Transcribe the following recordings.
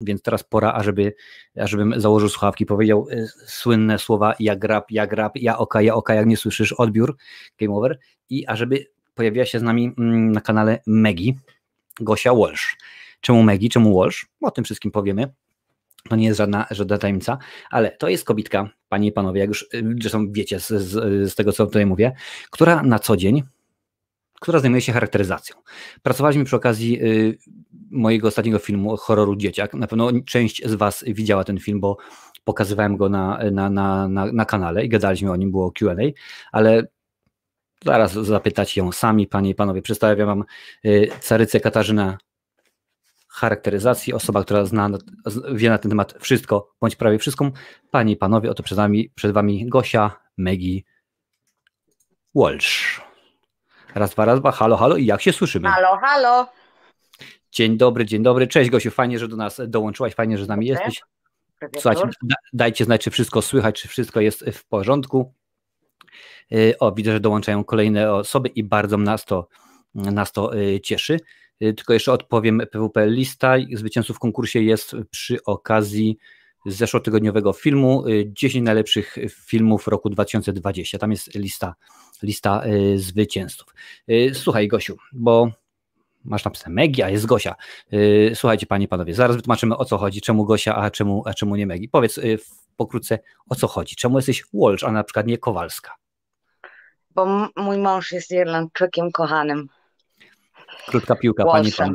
Więc teraz pora, ażeby, ażebym założył słuchawki, powiedział y, słynne słowa ja grab, ja grab, ja oka, ja oka, jak nie słyszysz, odbiór, game over. I ażeby pojawiła się z nami mm, na kanale Megi, Gosia Walsh. Czemu Megi, czemu Walsh? O tym wszystkim powiemy. To nie jest żadna, żadna tajemnica, ale to jest kobitka, panie i panowie, jak już y, zresztą wiecie z, z, z tego, co tutaj mówię, która na co dzień która zajmuje się charakteryzacją. Pracowaliśmy przy okazji y, mojego ostatniego filmu horroru Dzieciak. Na pewno część z Was widziała ten film, bo pokazywałem go na, na, na, na, na kanale i gadaliśmy o nim, było QA, ale zaraz zapytać ją sami, panie i panowie. Przedstawiam Wam y, Carycę charakteryzacji, osoba, która zna, wie na ten temat wszystko, bądź prawie wszystko. Panie i panowie, oto przed Wami, przed wami Gosia Megi Walsh. Raz, dwa, raz, dwa, halo, halo i jak się słyszymy? Halo, halo. Dzień dobry, dzień dobry. Cześć Gosiu, fajnie, że do nas dołączyłaś, fajnie, że z nami Dobry. jesteś. Słuchajcie, dajcie znać, czy wszystko słychać, czy wszystko jest w porządku. Y, o, widzę, że dołączają kolejne osoby i bardzo nas to, nas to y, cieszy. Y, tylko jeszcze odpowiem PWP lista zwycięzców w konkursie jest przy okazji z zeszłotygodniowego filmu 10 y, najlepszych filmów roku 2020. Tam jest lista, lista y, zwycięzców. Y, słuchaj, Gosiu, bo masz napisane a jest Gosia. Słuchajcie, panie i panowie, zaraz wytłumaczymy o co chodzi, czemu Gosia, a czemu, a czemu nie Megi. Powiedz pokrótce o co chodzi, czemu jesteś Walsh, a na przykład nie Kowalska. Bo mój mąż jest Irlandczykiem kochanym. Krótka piłka, pani pani,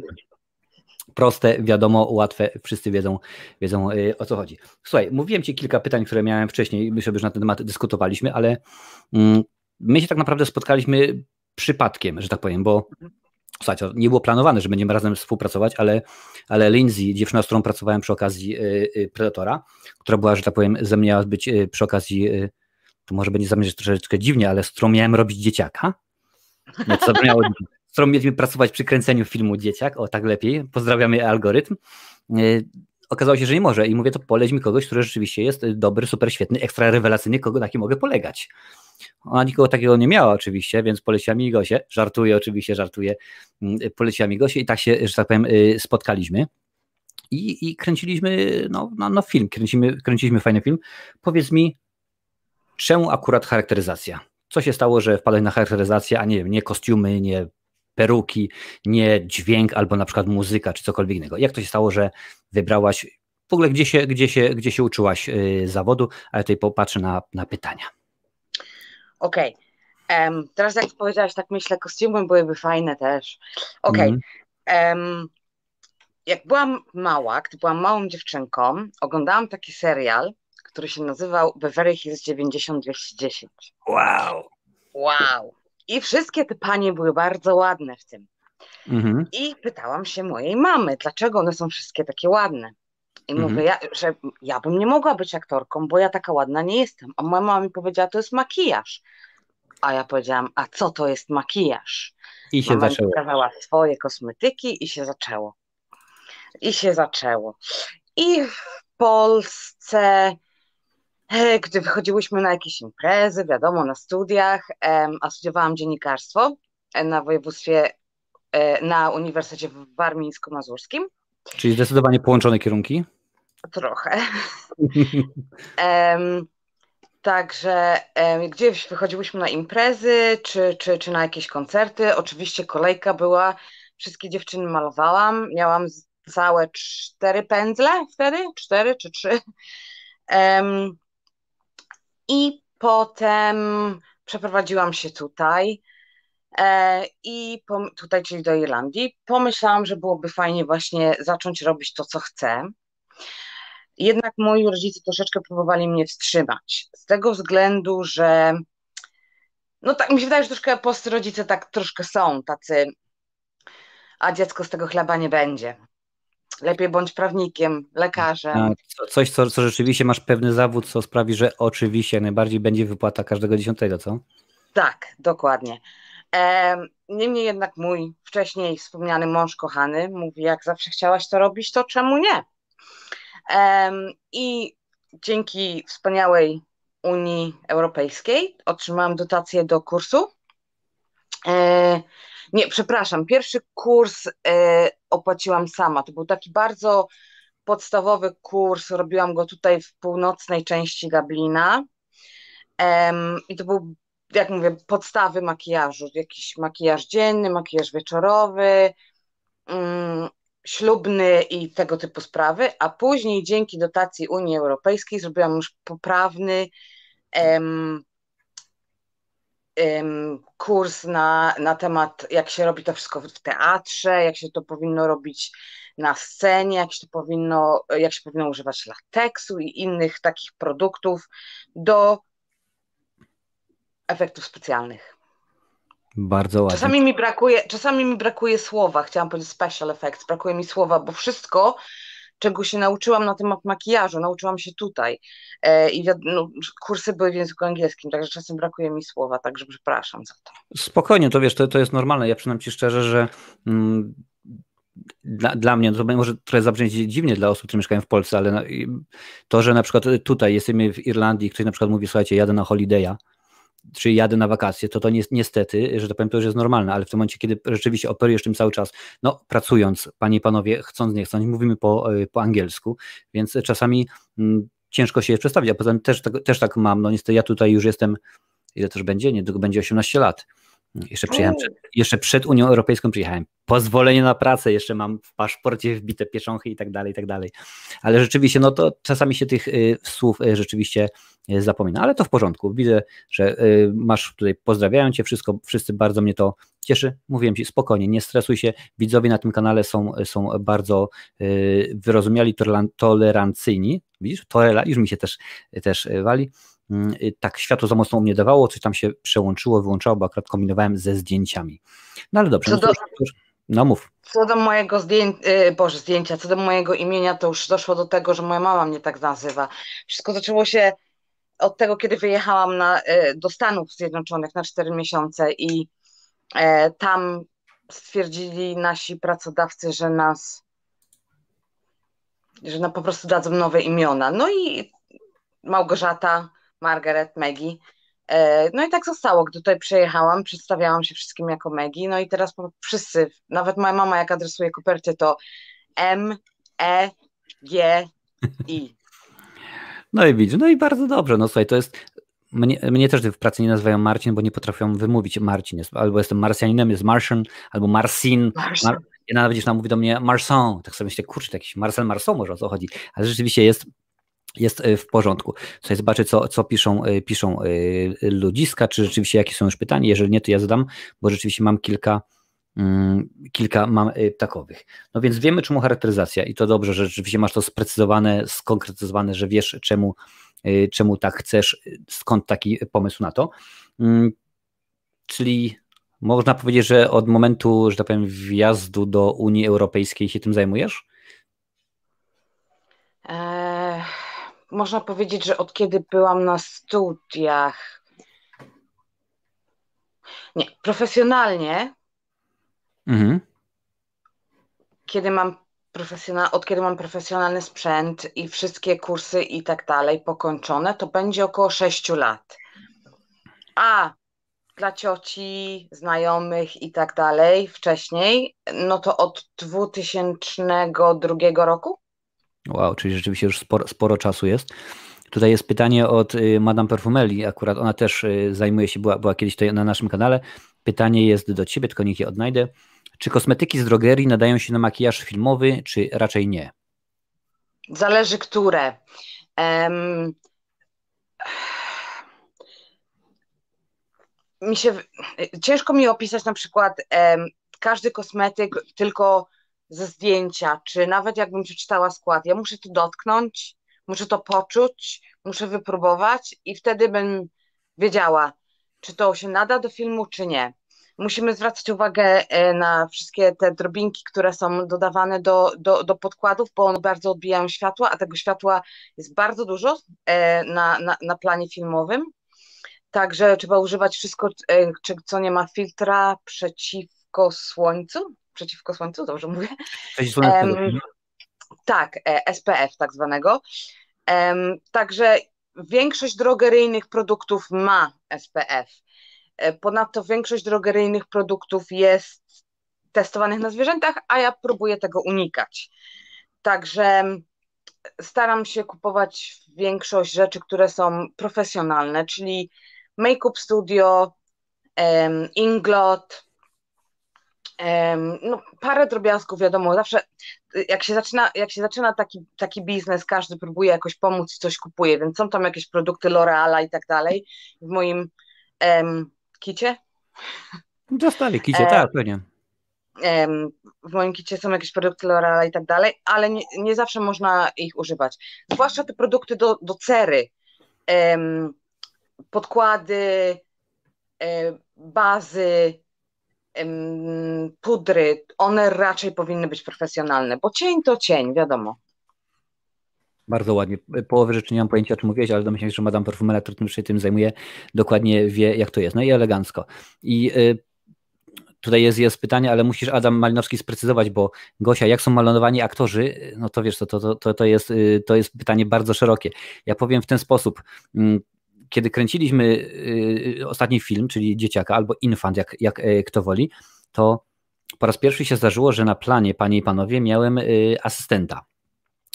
proste, wiadomo, łatwe, wszyscy wiedzą, wiedzą y, o co chodzi. Słuchaj, mówiłem Ci kilka pytań, które miałem wcześniej, myślę, że na ten temat dyskutowaliśmy, ale mm, my się tak naprawdę spotkaliśmy przypadkiem, że tak powiem, bo słuchajcie, nie było planowane, że będziemy razem współpracować, ale, ale Lindsay, dziewczyna, z którą pracowałem przy okazji y, y, Predatora, która była, że tak powiem, ze mnie być przy okazji, to może będzie zamierzać troszeczkę dziwnie, ale z którą miałem robić dzieciaka, no to zabrzmiało którą mieliśmy pracować przy kręceniu filmu Dzieciak, o tak lepiej, pozdrawiamy algorytm, e, okazało się, że nie może. I mówię, to poleć mi kogoś, który rzeczywiście jest dobry, super, świetny, ekstra rewelacyjny, kogo, na kim mogę polegać. Ona nikogo takiego nie miała oczywiście, więc poleciła mi Gosię, żartuję oczywiście, żartuję, mm, poleciła mi Gosię i tak się, że tak powiem, y, spotkaliśmy. I, i kręciliśmy no, no, no film, kręcimy, kręciliśmy fajny film. Powiedz mi, czemu akurat charakteryzacja? Co się stało, że wpadłeś na charakteryzację, a nie wiem, nie kostiumy, nie peruki, nie dźwięk albo na przykład muzyka czy cokolwiek innego. Jak to się stało, że wybrałaś w ogóle, gdzie się, gdzie się, gdzie się uczyłaś yy, zawodu, ale tutaj popatrzę na, na pytania. Okej. Okay. teraz jak powiedziałaś, tak myślę, kostiumy byłyby fajne też. Okej. Okay. Mm. jak byłam mała, gdy byłam małą dziewczynką, oglądałam taki serial, który się nazywał Beverly Hills 90210. Wow. Wow. I wszystkie te panie były bardzo ładne w tym. Mhm. I pytałam się mojej mamy, dlaczego one są wszystkie takie ładne. I mhm. mówię, ja, że ja bym nie mogła być aktorką, bo ja taka ładna nie jestem. A moja mama mi powiedziała, to jest makijaż. A ja powiedziałam, a co to jest makijaż? I się mama zaczęło. Mama swoje kosmetyki i się zaczęło. I się zaczęło. I w Polsce E, gdy wychodziłyśmy na jakieś imprezy, wiadomo, na studiach, a studiowałam dziennikarstwo e, na województwie, e, na Uniwersytecie Warmińsko-Mazurskim. Czyli zdecydowanie połączone kierunki? Trochę. um, także um, gdzieś wychodziłyśmy na imprezy, czy, czy, czy na jakieś koncerty. Oczywiście kolejka była, wszystkie dziewczyny malowałam. Miałam całe cztery pędzle wtedy, cztery czy trzy. Um, i potem przeprowadziłam się tutaj e, i tutaj, czyli do Irlandii. Pomyślałam, że byłoby fajnie właśnie zacząć robić to, co chcę. Jednak moi rodzice troszeczkę próbowali mnie wstrzymać, z tego względu, że no tak mi się wydaje, że troszkę post rodzice tak troszkę są tacy, a dziecko z tego chleba nie będzie lepiej bądź prawnikiem, lekarzem. Tak, coś, co, co rzeczywiście masz pewny zawód, co sprawi, że oczywiście najbardziej będzie wypłata każdego dziesiątego, co? Tak, dokładnie. Niemniej jednak mój wcześniej wspomniany mąż kochany mówi, jak zawsze chciałaś to robić, to czemu nie? I dzięki wspaniałej Unii Europejskiej otrzymałam dotację do kursu. E, nie, przepraszam, pierwszy kurs e, opłaciłam sama. To był taki bardzo podstawowy kurs, robiłam go tutaj w północnej części Gablina. I to był, jak mówię, podstawy makijażu. Jakiś makijaż dzienny, makijaż wieczorowy, mm, ślubny i tego typu sprawy. A później dzięki dotacji Unii Europejskiej zrobiłam już poprawny kurs na, na temat, jak się robi to wszystko w teatrze, jak się to powinno robić na scenie, jak się powinno, jak się powinno używać lateksu i innych takich produktów do efektów specjalnych. Bardzo ładnie. Czasami mi brakuje, czasami mi brakuje słowa, chciałam powiedzieć special effects, brakuje mi słowa, bo wszystko czego się nauczyłam na temat makijażu, nauczyłam się tutaj. E, I no, kursy były w języku angielskim, także czasem brakuje mi słowa, także przepraszam za to. Spokojnie, to wiesz, to, to jest normalne. Ja przynajmniej ci szczerze, że. Mm, dla, dla mnie, no to może trochę zabrzmieć dziwnie dla osób, które mieszkają w Polsce, ale no, to, że na przykład tutaj jesteśmy w Irlandii, ktoś na przykład mówi, słuchajcie, jadę na holiday'a, czy jadę na wakacje, to to niestety, że to tak powiem, to już jest normalne, ale w tym momencie, kiedy rzeczywiście operujesz tym cały czas, no pracując, panie i panowie, chcąc, nie chcąc, mówimy po, y, po angielsku, więc czasami m, mm, ciężko się je przestawić, a potem też, tak, też tak mam, no niestety ja tutaj już jestem, ile też będzie, niedługo będzie 18 lat, jeszcze, przyjechałem przed, jeszcze przed Unią Europejską przyjechałem. Pozwolenie na pracę, jeszcze mam w paszporcie wbite piecząchy i tak dalej, i tak dalej. Ale rzeczywiście, no to czasami się tych y, słów y, rzeczywiście y, zapomina, ale to w porządku. Widzę, że y, masz tutaj, pozdrawiają cię, wszystko, wszyscy bardzo mnie to cieszy. Mówiłem ci, spokojnie, nie stresuj się. Widzowie na tym kanale są, są bardzo y, wyrozumiali, tolerancyjni. Widzisz, Torela już mi się też, y, też wali. Mm, y, tak światło za mocno u mnie dawało, coś tam się przełączyło, wyłączało, bo akurat kombinowałem ze zdjęciami. No ale dobrze, co no do, no, mów. Co do mojego zdjęcia, y, Boże, zdjęcia, co do mojego imienia, to już doszło do tego, że moja mama mnie tak nazywa. Wszystko zaczęło się od tego, kiedy wyjechałam na, y, do Stanów Zjednoczonych na 4 miesiące i e, tam stwierdzili nasi pracodawcy, że nas że na po prostu dadzą nowe imiona. No i Małgorzata, Margaret, Maggie. E, no i tak zostało, gdy tutaj przejechałam, przedstawiałam się wszystkim jako Maggie, no i teraz wszyscy, nawet moja mama jak adresuje koperty, to M, E, G, I. No i widzisz, no i bardzo dobrze, no słuchaj, to jest, mnie, mnie też w pracy nie nazywają Marcin, bo nie potrafią wymówić Marcin, jest, albo jestem Marsjaninem, jest Martian, albo Marcin, Marcin. Mar... nawet gdzieś nam mówi do mnie Marson, tak sobie myślę, kurczę, jakiś Marcel Marson może o co chodzi, ale rzeczywiście jest jest e, w porządku. Słuchaj, zobaczę, co, co piszą, e, piszą e, ludziska, czy rzeczywiście jakie są już pytania. Jeżeli nie, to ja zadam, bo rzeczywiście mam kilka, mm, kilka mam takowych. No więc wiemy, czemu charakteryzacja i to dobrze, że rzeczywiście masz to sprecyzowane, skonkretyzowane, że wiesz, czemu, czemu tak chcesz, skąd taki pomysł na to. Mm, czyli można powiedzieć, że od momentu, że tak powiem, wjazdu do Unii Europejskiej się tym zajmujesz? Eee można powiedzieć, że od kiedy byłam na studiach. Nie, profesjonalnie. Mhm. Kiedy mam profesjonal, od kiedy mam profesjonalny sprzęt i wszystkie kursy i tak dalej pokończone, to będzie około 6 lat. A dla cioci, znajomych i tak dalej wcześniej, no to od 2002 roku? Wow, czyli rzeczywiście już sporo, sporo czasu jest. Tutaj jest pytanie od y, Madame Perfumeli, akurat ona też y, zajmuje się, była, była kiedyś tutaj na naszym kanale. Pytanie jest do Ciebie, tylko niech je odnajdę. Czy kosmetyki z drogerii nadają się na makijaż filmowy, czy raczej nie? Zależy które. Um, mi się, ciężko mi opisać na przykład um, każdy kosmetyk tylko ze zdjęcia, czy nawet jakbym przeczytała skład, ja muszę to dotknąć, muszę to poczuć, muszę wypróbować i wtedy bym wiedziała, czy to się nada do filmu, czy nie. Musimy zwracać uwagę e, na wszystkie te drobinki, które są dodawane do, do, do podkładów, bo one bardzo odbijają światła, a tego światła jest bardzo dużo e, na, na, na planie filmowym. Także trzeba używać wszystko, e, co nie ma filtra przeciwko słońcu, przeciwko słońcu, dobrze mówię. Um, tak, e, SPF tak zwanego. Um, także większość drogeryjnych produktów ma SPF. E, ponadto większość drogeryjnych produktów jest testowanych na zwierzętach, a ja próbuję tego unikać. Także staram się kupować większość rzeczy, które są profesjonalne, czyli Makeup Studio, um, Inglot, no, parę drobiazgów, wiadomo, zawsze y, jak się zaczyna, jak się zaczyna taki, taki biznes, każdy próbuje jakoś pomóc, i coś kupuje, więc są tam jakieś produkty L'Oreala i tak dalej w moim em, kicie. Dostali no kicie, e, tak, pewnie. w moim kicie są jakieś produkty L'Oreala i tak dalej, ale nie, nie, zawsze można ich używać. Zwłaszcza te produkty do, do cery, podkłady, e, bazy, pudry, one raczej powinny być profesjonalne, bo cień to cień, wiadomo. Bardzo ładnie. Połowy rzeczy nie mam pojęcia, o czym mówiłeś, ale domyślam się, że Madame Perfumera, która się tym zajmuje, dokładnie wie, jak to jest. No i elegancko. I y, tutaj jest, jest pytanie, ale musisz Adam Malinowski sprecyzować, bo Gosia, jak są malowani aktorzy, no to wiesz, to, to, to, to, jest, y, to jest pytanie bardzo szerokie. Ja powiem w ten sposób. Mm, kiedy kręciliśmy y, ostatni film, czyli Dzieciaka albo Infant, jak, jak e, kto woli, to po raz pierwszy się zdarzyło, że na planie, panie i panowie, miałem y, asystenta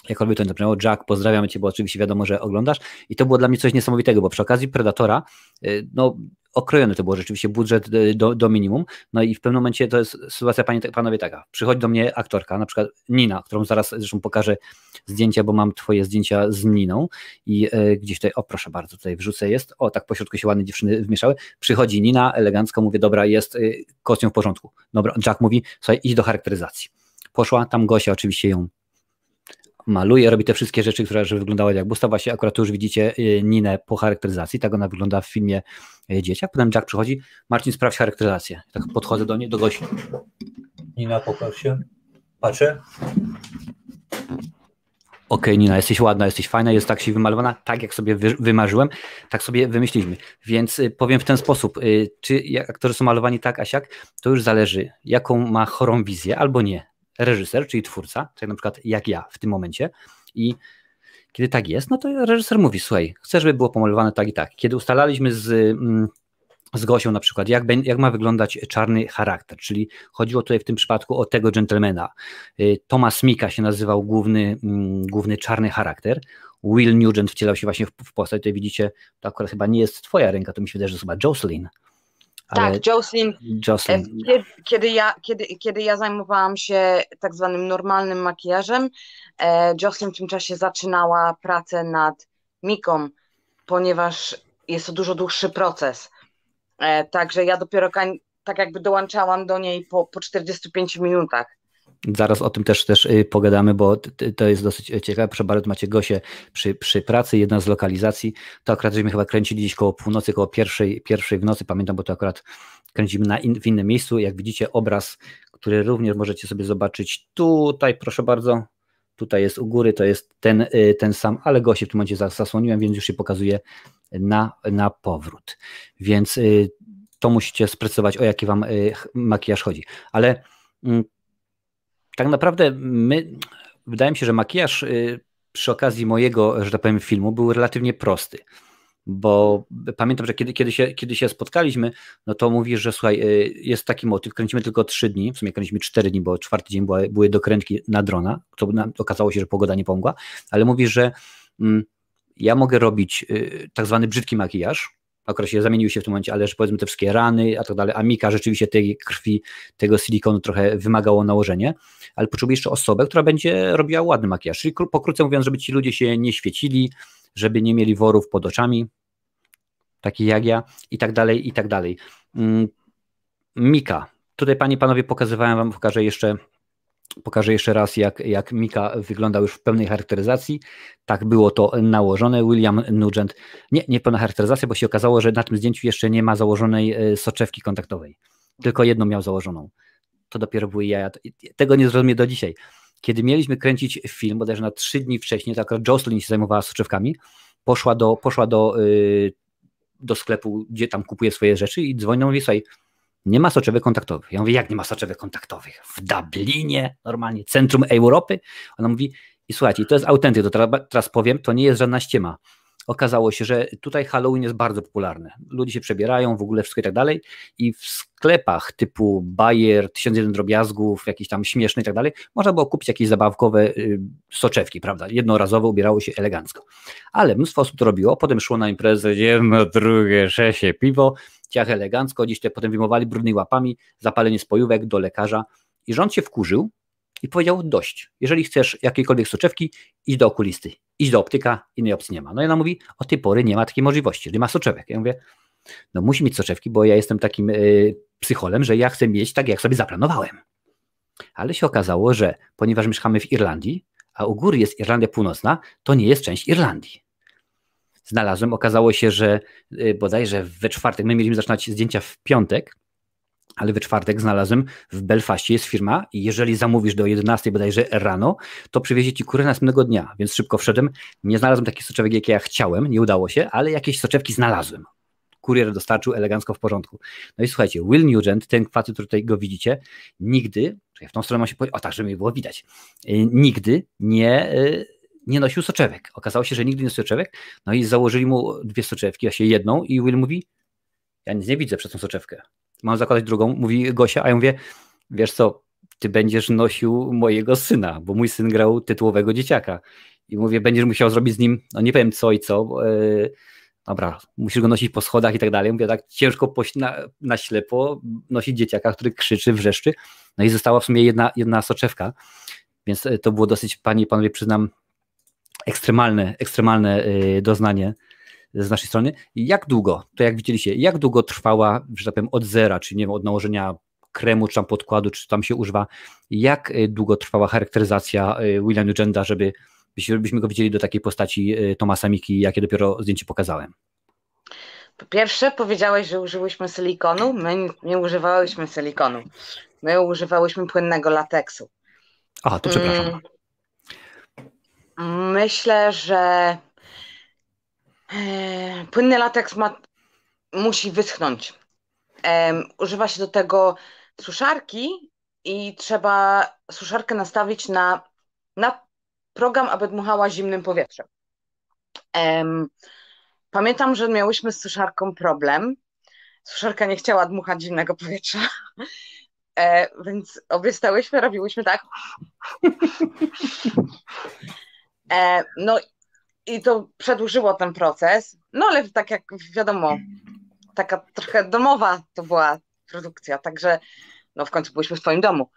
jakkolwiek to nie zabrzmiało, Jack, pozdrawiamy Cię, bo oczywiście wiadomo, że oglądasz. I to było dla mnie coś niesamowitego, bo przy okazji Predatora, y, no okrojony to było, rzeczywiście budżet y, do, do, minimum, no i w pewnym momencie to jest sytuacja, panie, panowie, taka, przychodzi do mnie aktorka, na przykład Nina, którą zaraz zresztą pokażę zdjęcia, bo mam Twoje zdjęcia z Niną i e, gdzieś tutaj, o proszę bardzo, tutaj wrzucę jest, o tak pośrodku się ładne dziewczyny wmieszały, przychodzi Nina, elegancko mówię, dobra, jest y, kostium w porządku, dobra, Jack mówi, słuchaj, idź do charakteryzacji. Poszła, tam Gosia oczywiście ją maluje, robi te wszystkie rzeczy, które żeby wyglądała jak busta. Właśnie akurat tu już widzicie y, Ninę po charakteryzacji, tak ona wygląda w filmie y, Dzieciak. Potem Jack przychodzi, Marcin sprawdź charakteryzację. Tak podchodzę do niej, do gości. Nina, pokaż się. Patrzę. Okej, okay, Nina, jesteś ładna, jesteś fajna, jest tak się wymalowana, tak jak sobie wymarzyłem, tak sobie wymyśliliśmy. Więc y, powiem w ten sposób, czy aktorzy są malowani tak, a siak, to już zależy, jaką ma chorą wizję, albo nie reżyser, czyli twórca, tak na przykład jak ja w tym momencie. I kiedy tak jest, no to reżyser mówi, słuchaj, chcę, żeby było pomalowane tak i tak. Kiedy ustalaliśmy z, mm, z Gosią na przykład, jak, jak ma wyglądać czarny charakter, czyli chodziło tutaj w tym przypadku o tego dżentelmena. Y, Thomas Mika się nazywał główny, mm, główny czarny charakter. Will Nugent wcielał się właśnie w, w postać. Tutaj widzicie, to akurat chyba nie jest twoja ręka, to mi się wydaje, że to chyba Jocelyn. Tak, Jocelyn. Jocelyn. E, kiedy, kiedy, ja, kiedy, kiedy ja zajmowałam się tak zwanym normalnym makijażem, e, Jocelyn w tym czasie zaczynała pracę nad Miką, ponieważ jest to dużo dłuższy proces. E, także ja dopiero tak jakby dołączałam do niej po, po 45 minutach. Zaraz o tym też, też y, pogadamy, bo to jest dosyć e, ciekawe. Proszę bardzo, macie Gosie przy, przy pracy, jedna z lokalizacji. To akurat żeśmy chyba kręcili gdzieś koło północy, koło pierwszej, pierwszej w nocy, pamiętam, bo to akurat kręcimy na in, w innym miejscu. Jak widzicie obraz, który również możecie sobie zobaczyć tutaj, proszę bardzo. Tutaj jest u góry, to jest ten, y, ten sam, ale go się w tym momencie zasłoniłem, więc już się pokazuje na, na powrót. Więc y, to musicie sprecyzować, o jaki wam makijaż chodzi. Ale mm, tak naprawdę my, wydaje mi się, że makijaż y, przy okazji mojego, że tak powiem, filmu był relatywnie prosty. Bo pamiętam, że kiedy, kiedy, się, kiedy się spotkaliśmy, no to mówisz, że słuchaj, y, jest taki motyw, kręcimy tylko trzy dni, w sumie kręciliśmy cztery dni, bo czwarty dzień były, były dokrętki na drona, to okazało się, że pogoda nie pomogła, ale mówisz, że mm, ja mogę robić y, tak zwany brzydki makijaż, akurat się zamienił się w tym momencie, ale że powiedzmy te wszystkie rany, a tak dalej, a Mika rzeczywiście tej krwi, tego silikonu trochę wymagało nałożenie, ale potrzebuje jeszcze osobę, która będzie robiła ładny makijaż, czyli pokrótce mówiąc, żeby ci ludzie się nie świecili, żeby nie mieli worów pod oczami, takich jak ja i tak dalej, i tak dalej. Mm, Mika, tutaj panie, panowie pokazywałem wam, pokażę jeszcze Pokażę jeszcze raz, jak, jak Mika wyglądał już w pełnej charakteryzacji. Tak było to nałożone. William Nugent, nie, nie pełna charakteryzacja, bo się okazało, że na tym zdjęciu jeszcze nie ma założonej e, soczewki kontaktowej. Tylko jedną miał założoną. To dopiero były jaja. Tego nie zrozumie do dzisiaj. Kiedy mieliśmy kręcić film, bodajże na trzy dni wcześniej, tak akurat Jocelyn się zajmowała soczewkami, poszła do, poszła do, y, do sklepu, gdzie tam kupuje swoje rzeczy i dzwonią mówi, słuchaj, nie ma soczewek kontaktowych. Ja mówię, jak nie ma soczewek kontaktowych? W Dublinie, normalnie, centrum Europy? Ona mówi, i słuchajcie, to jest autentyk, to teraz powiem, to nie jest żadna ściema. Okazało się, że tutaj Halloween jest bardzo popularny. Ludzie się przebierają, w ogóle wszystko i tak dalej. I w sklepach typu Bayer, 1001 drobiazgów, jakiś tam śmieszny i tak dalej, można było kupić jakieś zabawkowe y, soczewki, prawda? Jednorazowe ubierało się elegancko. Ale mnóstwo osób to robiło, potem szło na imprezę, jedno, drugie, szesie, piwo, ciach elegancko, gdzieś te potem wyjmowali brudnymi łapami, zapalenie spojówek do lekarza i rząd się wkurzył i powiedział dość, jeżeli chcesz jakiejkolwiek soczewki, idź do okulisty, idź do optyka, innej opcji nie ma. No i ona mówi, od tej pory nie ma takiej możliwości, nie ma soczewek. Ja mówię, no musi mieć soczewki, bo ja jestem takim y, psycholem, że ja chcę mieć tak, jak sobie zaplanowałem. Ale się okazało, że ponieważ mieszkamy w Irlandii, a u góry jest Irlandia Północna, to nie jest część Irlandii znalazłem. Okazało się, że y, bodajże we czwartek, my mieliśmy zaczynać zdjęcia w piątek, ale we czwartek znalazłem w Belfaście jest firma i jeżeli zamówisz do 11 bodajże rano, to przywiezie ci kurę następnego dnia, więc szybko wszedłem. Nie znalazłem takich soczewek, jakie ja chciałem, nie udało się, ale jakieś soczewki znalazłem. Kurier dostarczył elegancko w porządku. No i słuchajcie, Will Nugent, ten facet, który tutaj go widzicie, nigdy, czyli w tą stronę ma się powiedzieć, o tak, żeby mi było widać, y, nigdy nie y, nie nosił soczewek. Okazało się, że nigdy nie nosił soczewek, no i założyli mu dwie soczewki, a się jedną i Will mówi, ja nic nie widzę przez tą soczewkę. Mam zakładać drugą, mówi Gosia, a ja mówię, wiesz co, ty będziesz nosił mojego syna, bo mój syn grał tytułowego dzieciaka. I mówię, będziesz musiał zrobić z nim, no nie powiem co i co, yy, dobra, musisz go nosić po schodach i tak dalej. Mówię, tak ciężko poś na, na ślepo nosić dzieciaka, który krzyczy, wrzeszczy. No i została w sumie jedna, jedna soczewka, więc e, to było dosyć, panie i panowie, przyznam, ekstremalne, ekstremalne y, doznanie z naszej strony. Jak długo, to jak widzieliście, jak długo trwała, że tak powiem, od zera, czyli nie wiem, od nałożenia kremu, czy tam podkładu, czy tam się używa, jak y, długo trwała charakteryzacja y, William Nugenda, żeby, żebyśmy go widzieli do takiej postaci Tomasa Miki, jakie dopiero zdjęcie pokazałem? Po pierwsze, powiedziałeś, że użyłyśmy silikonu. My nie używałyśmy silikonu. My używałyśmy płynnego lateksu. A, to przepraszam. Mm. Myślę, że e, płynny lateks ma, musi wyschnąć. E, używa się do tego suszarki i trzeba suszarkę nastawić na, na program, aby dmuchała zimnym powietrzem. E, pamiętam, że miałyśmy z suszarką problem. Suszarka nie chciała dmuchać zimnego powietrza, więc obie stałyśmy, robiłyśmy tak. E, no i to przedłużyło ten proces, no ale tak jak wiadomo, taka trochę domowa to była produkcja, także no w końcu byliśmy w swoim domu.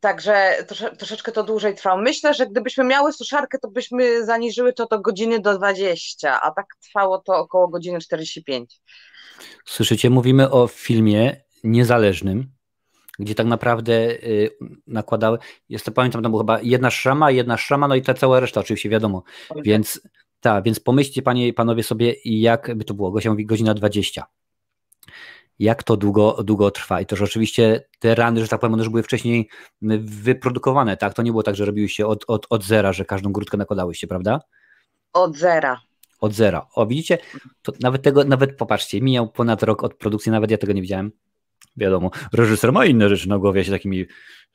Także trosze, troszeczkę to dłużej trwało. Myślę, że gdybyśmy miały suszarkę, to byśmy zaniżyły to do godziny do 20, a tak trwało to około godziny 45. Słyszycie, mówimy o filmie niezależnym, gdzie tak naprawdę y, nakładały, jeszcze pamiętam, to była chyba jedna szrama, jedna szrama, no i ta cała reszta oczywiście, wiadomo. Tak. Więc tak, więc pomyślcie panie i panowie sobie, jak by to było, Gosia mówi godzina 20. Jak to długo, długo trwa? I też oczywiście te rany, że tak powiem, one już były wcześniej wyprodukowane, tak? To nie było tak, że robiły się od, od, od zera, że każdą grudkę nakładałyście, prawda? Od zera od zera. O, widzicie? To nawet tego, nawet popatrzcie, mijał ponad rok od produkcji, nawet ja tego nie widziałem wiadomo. Reżyser ma inne rzeczy na głowie, ja się takimi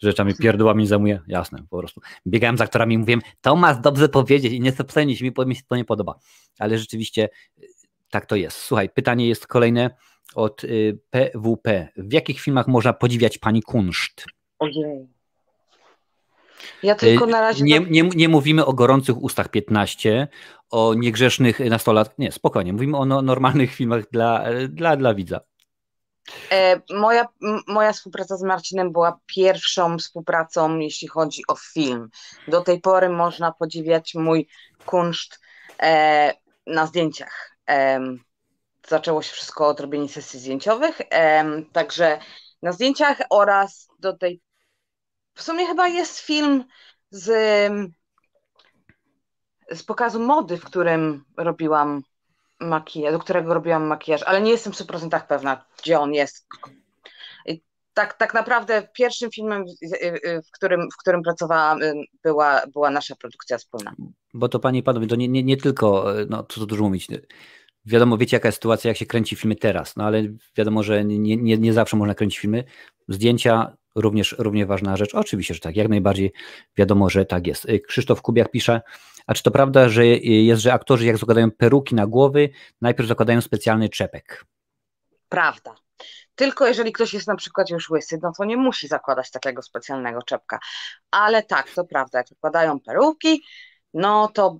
rzeczami mhm. pierdłami zajmuje. Jasne, po prostu. Biegałem za aktorami i mówiłem, to masz dobrze powiedzieć i nie zapsenić, mi, mi się to nie podoba. Ale rzeczywiście y, tak to jest. Słuchaj, pytanie jest kolejne od PWP. Y, w jakich filmach można podziwiać pani kunszt? Ojej. Ja y, tylko na razie. Nie, tak- nie, nie mówimy o gorących ustach 15, o niegrzesznych nastolatkach. Nie, spokojnie. Mówimy o no, normalnych filmach dla, dla, dla widza. E, moja, moja współpraca z Marcinem była pierwszą współpracą, jeśli chodzi o film. Do tej pory można podziwiać mój kunszt e, na zdjęciach. E, zaczęło się wszystko od robienia sesji zdjęciowych, e, także na zdjęciach oraz do tej. W sumie chyba jest film z, z pokazu mody, w którym robiłam makijaż, do którego robiłam makijaż, ale nie jestem w 100% pewna, gdzie on jest. I tak, tak naprawdę pierwszym filmem, w którym, w którym pracowałam, była, była nasza produkcja wspólna. Bo to panie i panowie, to nie, nie, nie tylko, y, no co tu dużo mówić, wiadomo, wiecie jaka jest sytuacja, jak się kręci filmy teraz, no ale wiadomo, że nie, nie, nie zawsze można kręcić filmy. Zdjęcia również, również ważna rzecz. Oczywiście, że tak, jak najbardziej wiadomo, że tak jest. Y, Krzysztof Kubiak pisze, a czy to prawda, że e, jest, że aktorzy jak zakładają peruki na głowy, najpierw zakładają specjalny czepek? Prawda. Tylko jeżeli ktoś jest na przykład już łysy, no to nie musi zakładać takiego specjalnego czepka. Ale tak, to prawda, jak zakładają peruki, no to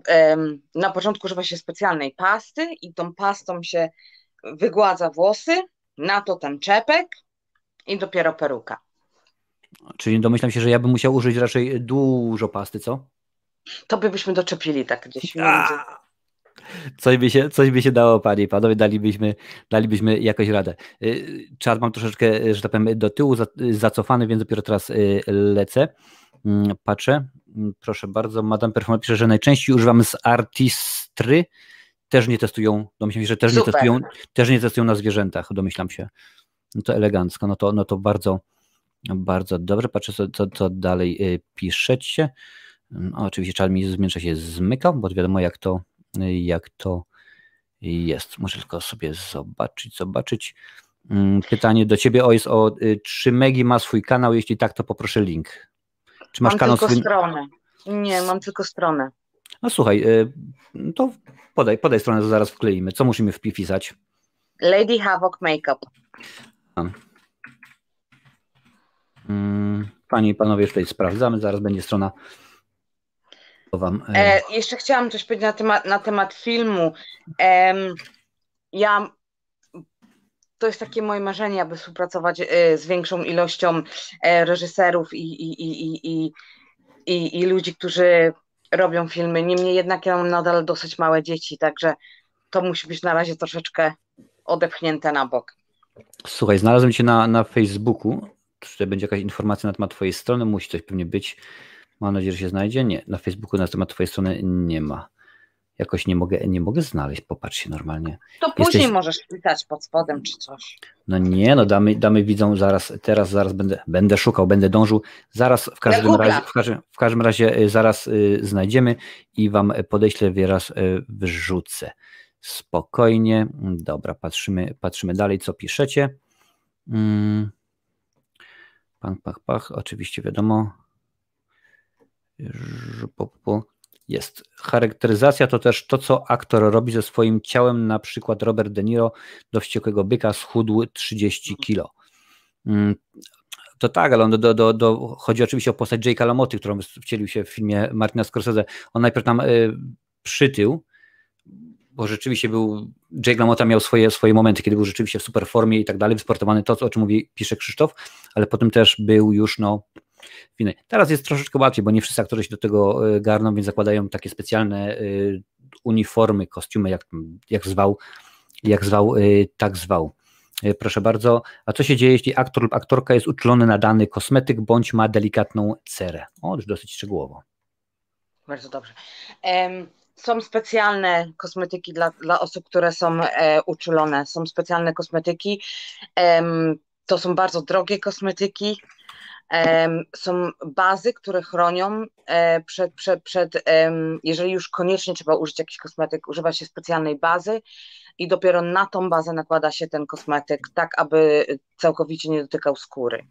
na początku używa się specjalnej pasty i tą pastą się wygładza włosy, na to ten czepek i dopiero peruka. Czyli domyślam się, że ja bym musiał użyć raczej dużo pasty, co? To by byśmy doczepili tak gdzieś. A! Tak. Coś by, się, coś by się dało, panie i panowie, dalibyśmy, dalibyśmy jakoś radę. Y, czas mam troszeczkę, y, że tak powiem, do tyłu zacofany, więc dopiero teraz y, lecę. Mm, patrzę. Mm, proszę bardzo, Madame Perfumer pisze, że najczęściej używamy z artistry. Też nie testują, domyślam się, że też nie testują, też nie testują na zwierzętach, domyślam się. No to elegancko, no to, no to bardzo, bardzo dobrze. Patrzę, co, co, co dalej piszecie. A mm, oczywiście czar mi w międzyczasie zmyka, bo wiadomo jak to, jak to jest. Muszę tylko sobie zobaczyć, zobaczyć. Mm, pytanie do ciebie o jest y, o czy Megi ma swój kanał? Jeśli tak, to poproszę link. Czy masz mam kanał tylko swój... stronę. Nie, mam tylko stronę. No słuchaj, y, to podaj, podaj stronę, to zaraz wkleimy. Co musimy wpisać? Lady Havoc Makeup. Mm, panie i panowie, tutaj sprawdzamy. Zaraz będzie strona Wam. E, jeszcze chciałam coś powiedzieć na temat, na temat filmu. E, ja to jest takie moje marzenie, aby współpracować e, z większą ilością e, reżyserów i, i, i, i, i, i, ludzi, którzy robią filmy. Niemniej jednak ja mam nadal dosyć małe dzieci, także to musi być na razie troszeczkę odepchnięte na bok. Słuchaj, znalazłem Cię na, na Facebooku. Czy będzie jakaś informacja na temat Twojej strony? Musi coś pewnie być. Mam nadzieję, że się znajdzie. Nie, na Facebooku na temat Twojej strony nie ma. Jakoś nie mogę, nie mogę znaleźć, się normalnie. To później Jesteś... możesz pisać pod spodem czy coś. No nie, no damy, damy widzą zaraz, teraz zaraz będę, będę szukał, będę dążył. Zaraz w każdym razie, w każdym, w każdym razie y, zaraz y, znajdziemy i wam podejście wyraz y, wrzucę. Spokojnie. Dobra, patrzymy, patrzymy dalej, co piszecie. Mm. Pach, pach, pach. Oczywiście wiadomo. Jest. Charakteryzacja to też to, co aktor robi ze swoim ciałem, na przykład Robert De Niro do wściekłego byka schudł 30 mhm. kilo. Mm, to tak, ale on do, do, do, chodzi oczywiście o postać Jake'a Lamoty, którą wcielił się w filmie Martina Scorsese. On najpierw tam y, przytył, bo rzeczywiście był, Jake Lamota miał swoje, swoje momenty, kiedy był rzeczywiście w super formie i tak dalej, wysportowany, to o czym mówi, pisze Krzysztof, ale potem też był już no, Teraz jest troszeczkę łatwiej, bo nie wszyscy aktorzy się do tego e, garną, więc zakładają takie specjalne e, uniformy, kostiumy, jak, jak zwał, jak zwał, e, tak zwał. Proszę bardzo, a co się dzieje, jeśli aktor lub aktorka jest uczulony na dany kosmetyk bądź ma delikatną cerę? O, już dosyć szczegółowo. Bardzo dobrze. Um są specjalne kosmetyki dla, dla osób, które są e, uczulone. Są specjalne kosmetyki. E, to są bardzo drogie kosmetyki są bazy, które chronią e, przed, przed, przed jeżeli już koniecznie trzeba użyć jakiś kosmetyk, używa się specjalnej bazy i dopiero na tą bazę nakłada się ten kosmetyk, tak aby całkowicie nie dotykał skóry.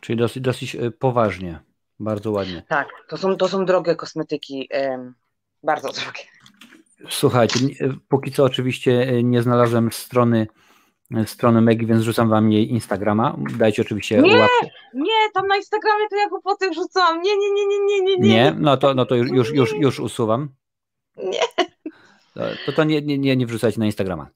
Czyli dosyć, dosyć e, poważnie, bardzo ładnie. Tak, to są, to są drogie kosmetyki, bardzo drogie. Słuchajcie, e, póki co oczywiście nie znalazłem strony strony Megi, więc rzucam wam jej Instagrama. Dajcie oczywiście nie, łapkę. Nie, tam na Instagramie to ja głupoty rzucam. Nie, nie, nie, nie, nie, nie. Nie, no to, no to już, już, już, już usuwam. Nie. To, to nie, nie, nie wrzucajcie na Instagrama.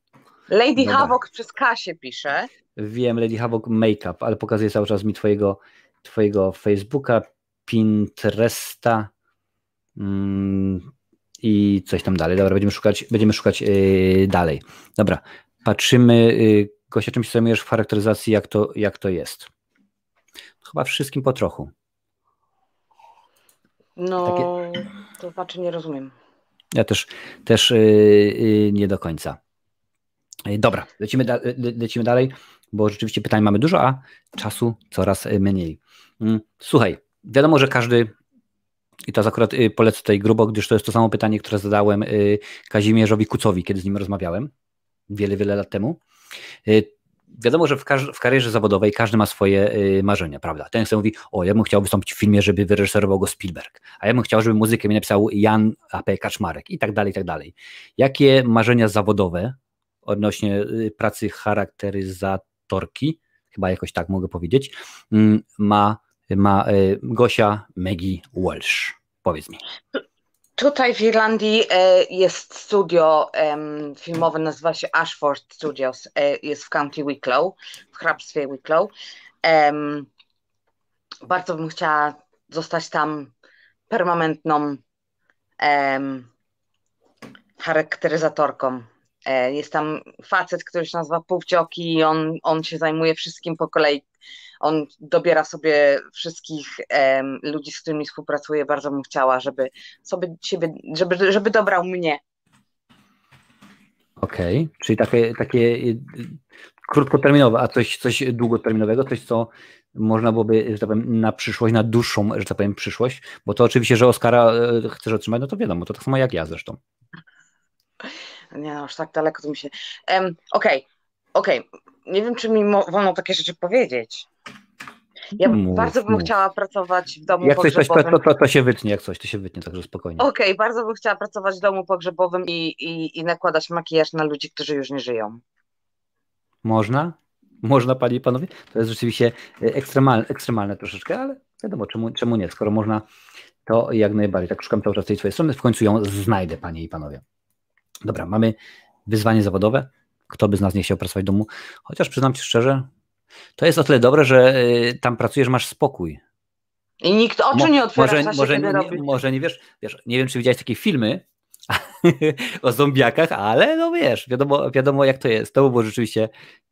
Lady Dobra. Havok przez K się pisze. Wiem, Lady Havok Makeup, ale pokazuję cały czas mi twojego, twojego Facebooka, Pinteresta mm, i coś tam dalej. Dobra, będziemy szukać, będziemy szukać yy, dalej. Dobra, patrzymy, y, Gosia, czym się zajmujesz w charakteryzacji, jak to, jak to jest? Chyba wszystkim po trochu. No, Takie... to znaczy nie rozumiem. Ja też, też y, y, nie do końca. Dobra, lecimy, da, lecimy dalej, bo rzeczywiście pytań mamy dużo, a czasu coraz mniej. Mm, słuchaj, wiadomo, że każdy, i to akurat polecę tutaj grubo, gdyż to jest to samo pytanie, które zadałem Kazimierzowi Kucowi, kiedy z nim rozmawiałem wiele, wiele lat temu. Y, wiadomo, że w, w karierze zawodowej każdy ma swoje y, marzenia, prawda? Ten chce mówi, o, ja bym chciał wystąpić w filmie, żeby wyreżyserował go Spielberg, a ja bym chciał, żeby muzykę mi napisał Jan A.P. Kaczmarek i tak dalej, i tak dalej. Jakie marzenia zawodowe odnośnie y, pracy charakteryzatorki, chyba jakoś tak mogę powiedzieć, mm, ma, ma Gosia Maggie Walsh? Powiedz mi. Tutaj w Irlandii e, jest studio filmowe, nazywa się Ashford Studios, e, jest w County Wicklow, w hrabstwie Wicklow. Bardzo bym chciała zostać tam permanentną charakteryzatorką. E, jest tam facet, który się nazywa Półcioki i on, on się zajmuje wszystkim po kolei on dobiera sobie wszystkich um, ludzi, z którymi współpracuje. Bardzo bym chciała, żeby sobie siebie, żeby, żeby dobrał mnie. Okej, okay. czyli takie, takie y, krótkoterminowe, a coś, coś długoterminowego, coś, co można byłoby, że tak powiem, na przyszłość, na dłuższą, że tak powiem, przyszłość, bo to oczywiście, że Oscara e, chcesz otrzymać, no to wiadomo, to tak samo jak ja zresztą. Nie no, aż tak daleko to mi się... Um, Okej, okay. okej, okay. nie wiem, czy mi wolno takie rzeczy powiedzieć. Ja mów, bardzo bym mów. chciała pracować w domu jak pogrzebowym. Coś, to, to, to, się wytnie, jak coś, to się wytnie, także spokojnie. Okej, okay, bardzo bym chciała pracować w domu pogrzebowym i, i, i nakładać makijaż na ludzi, którzy już nie żyją. Można? Można, panie i panowie? To jest rzeczywiście e, ekstremalne, ekstremalne troszeczkę, ale wiadomo, czemu, czemu nie? Skoro można, to jak najbardziej. Tak szukam cały czas tej swojej strony, w końcu ją znajdę, panie i panowie. Dobra, mamy wyzwanie zawodowe. Kto by z nas nie chciał pracować w domu? Chociaż przyznam ci szczerze, to jest o tyle dobre, że y, tam pracujesz, masz spokój. I nikt oczu Mo nie otwiera może, czasie, może, nie, może nie wiesz, wiesz, nie wiem, czy widziałeś takie filmy o zombiakach, ale no wiesz, wiadomo, wiadomo jak to jest. To było rzeczywiście,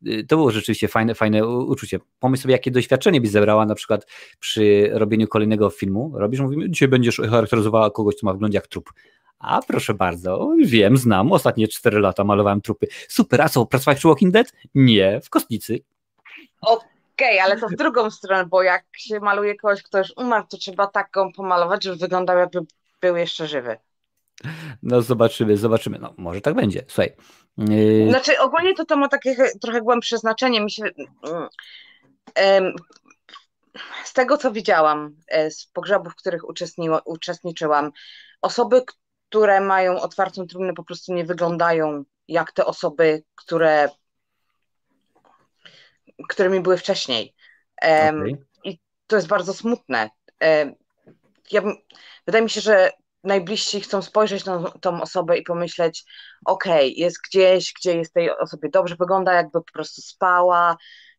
y, to było rzeczywiście fajne, fajne uczucie. Pomyśl sobie, jakie doświadczenie byś zebrała na przykład przy robieniu kolejnego filmu. Robisz, mówimy, dzisiaj będziesz charakteryzowała kogoś, co ma wygląd jak trup. A proszę bardzo, wiem, znam, ostatnie 4 lata malowałem trupy. Super, a co, pracowałeś przy Walking Dead? Nie, w Kostnicy. Okej, okay, ale to w drugą stronę, bo jak się maluje kogoś, kto już umarł, to trzeba taką pomalować, żeby wyglądał jakby był jeszcze żywy. No zobaczymy, zobaczymy. No może tak będzie. Słuchaj. Yy... Znaczy ogólnie to to ma takie trochę głębsze znaczenie. Mi się... Yy, z tego, co widziałam, e, z pogrzebów, w których uczestniczyłam, osoby, które mają otwartą trumnę, po prostu nie wyglądają jak te osoby, które którymi były wcześniej. Okay. I to jest bardzo smutne. Ja, wydaje mi się, że najbliżsi chcą spojrzeć na tą osobę i pomyśleć, okej, okay, jest gdzieś, gdzie jest tej osobie dobrze, wygląda jakby po prostu spała,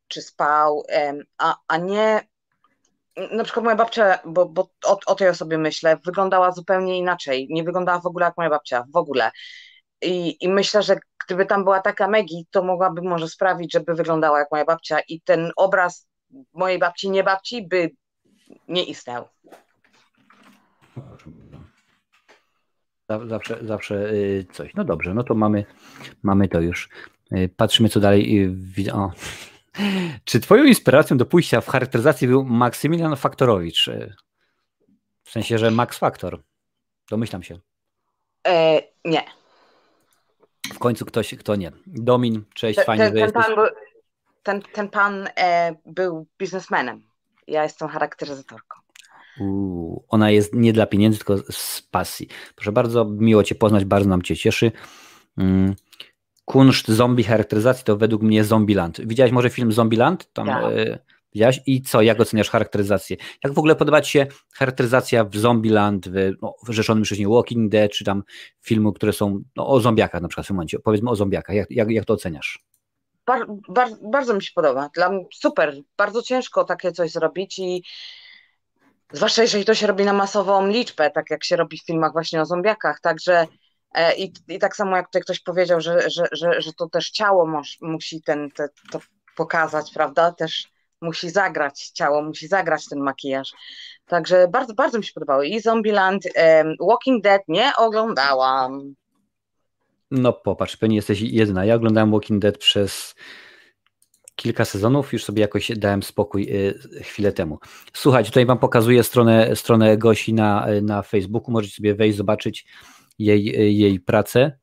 czy spał, a, a nie na przykład moja babcia, bo, bo o, o, tej osobie myślę, wyglądała zupełnie inaczej. Nie wyglądała w ogóle jak moja babcia, w ogóle. I, I myślę, że gdyby tam była taka Megi, to mogłaby może sprawić, żeby wyglądała jak moja babcia i ten obraz mojej babci, nie babci, by nie istniał. Zawsze, zawsze y, coś. No dobrze, no to mamy, mamy to już. Y, patrzymy co dalej. Y, o. Czy twoją inspiracją do pójścia w charakteryzacji był Maksymilian Faktorowicz? W sensie, że Max Faktor. Domyślam się. E, nie w końcu ktoś, kto nie. Domin, cześć, ten, fajnie, ten, że ten jesteś. Pan był, ten, ten pan e, był biznesmenem. Ja jestem charakteryzatorką. Uu, ona jest nie dla pieniędzy, tylko z pasji. Proszę bardzo, miło Cię poznać, bardzo nam Cię cieszy. Mm. Kunszt zombie charakteryzacji to według mnie Zombieland. Widziałeś może film Zombieland? Tam, y Widziałeś? I co, jak oceniasz charakteryzację? Jak w ogóle podoba Ci się charakteryzacja w Zombieland, w, no, w rzeszonym wcześniej Walking Dead, czy tam filmu, które są no, o zombiakach na przykład w tym momencie, powiedzmy o zombiakach, jak, jak, jak to oceniasz? Bar, bar, bardzo mi się podoba, Dla, super, bardzo ciężko takie coś zrobić i zwłaszcza jeżeli to się robi na masową liczbę, tak jak się robi w filmach właśnie o zombiakach, także e, i, i tak samo jak tutaj ktoś powiedział, że, że, że, że to też ciało moż, musi ten, te, to pokazać, prawda, też musi zagrać ciało, musi zagrać ten makijaż. Także bardzo, bardzo mi się podobało I Zombieland, um, Walking Dead nie oglądałam. No popatrz, pewnie jesteś jedna. Ja oglądałem Walking Dead przez kilka sezonów, już sobie jakoś dałem spokój y, chwilę temu. Słuchajcie, tutaj wam pokazuję stronę, stronę Gosi na, na Facebooku, możecie sobie wejść, zobaczyć jej, jej pracę,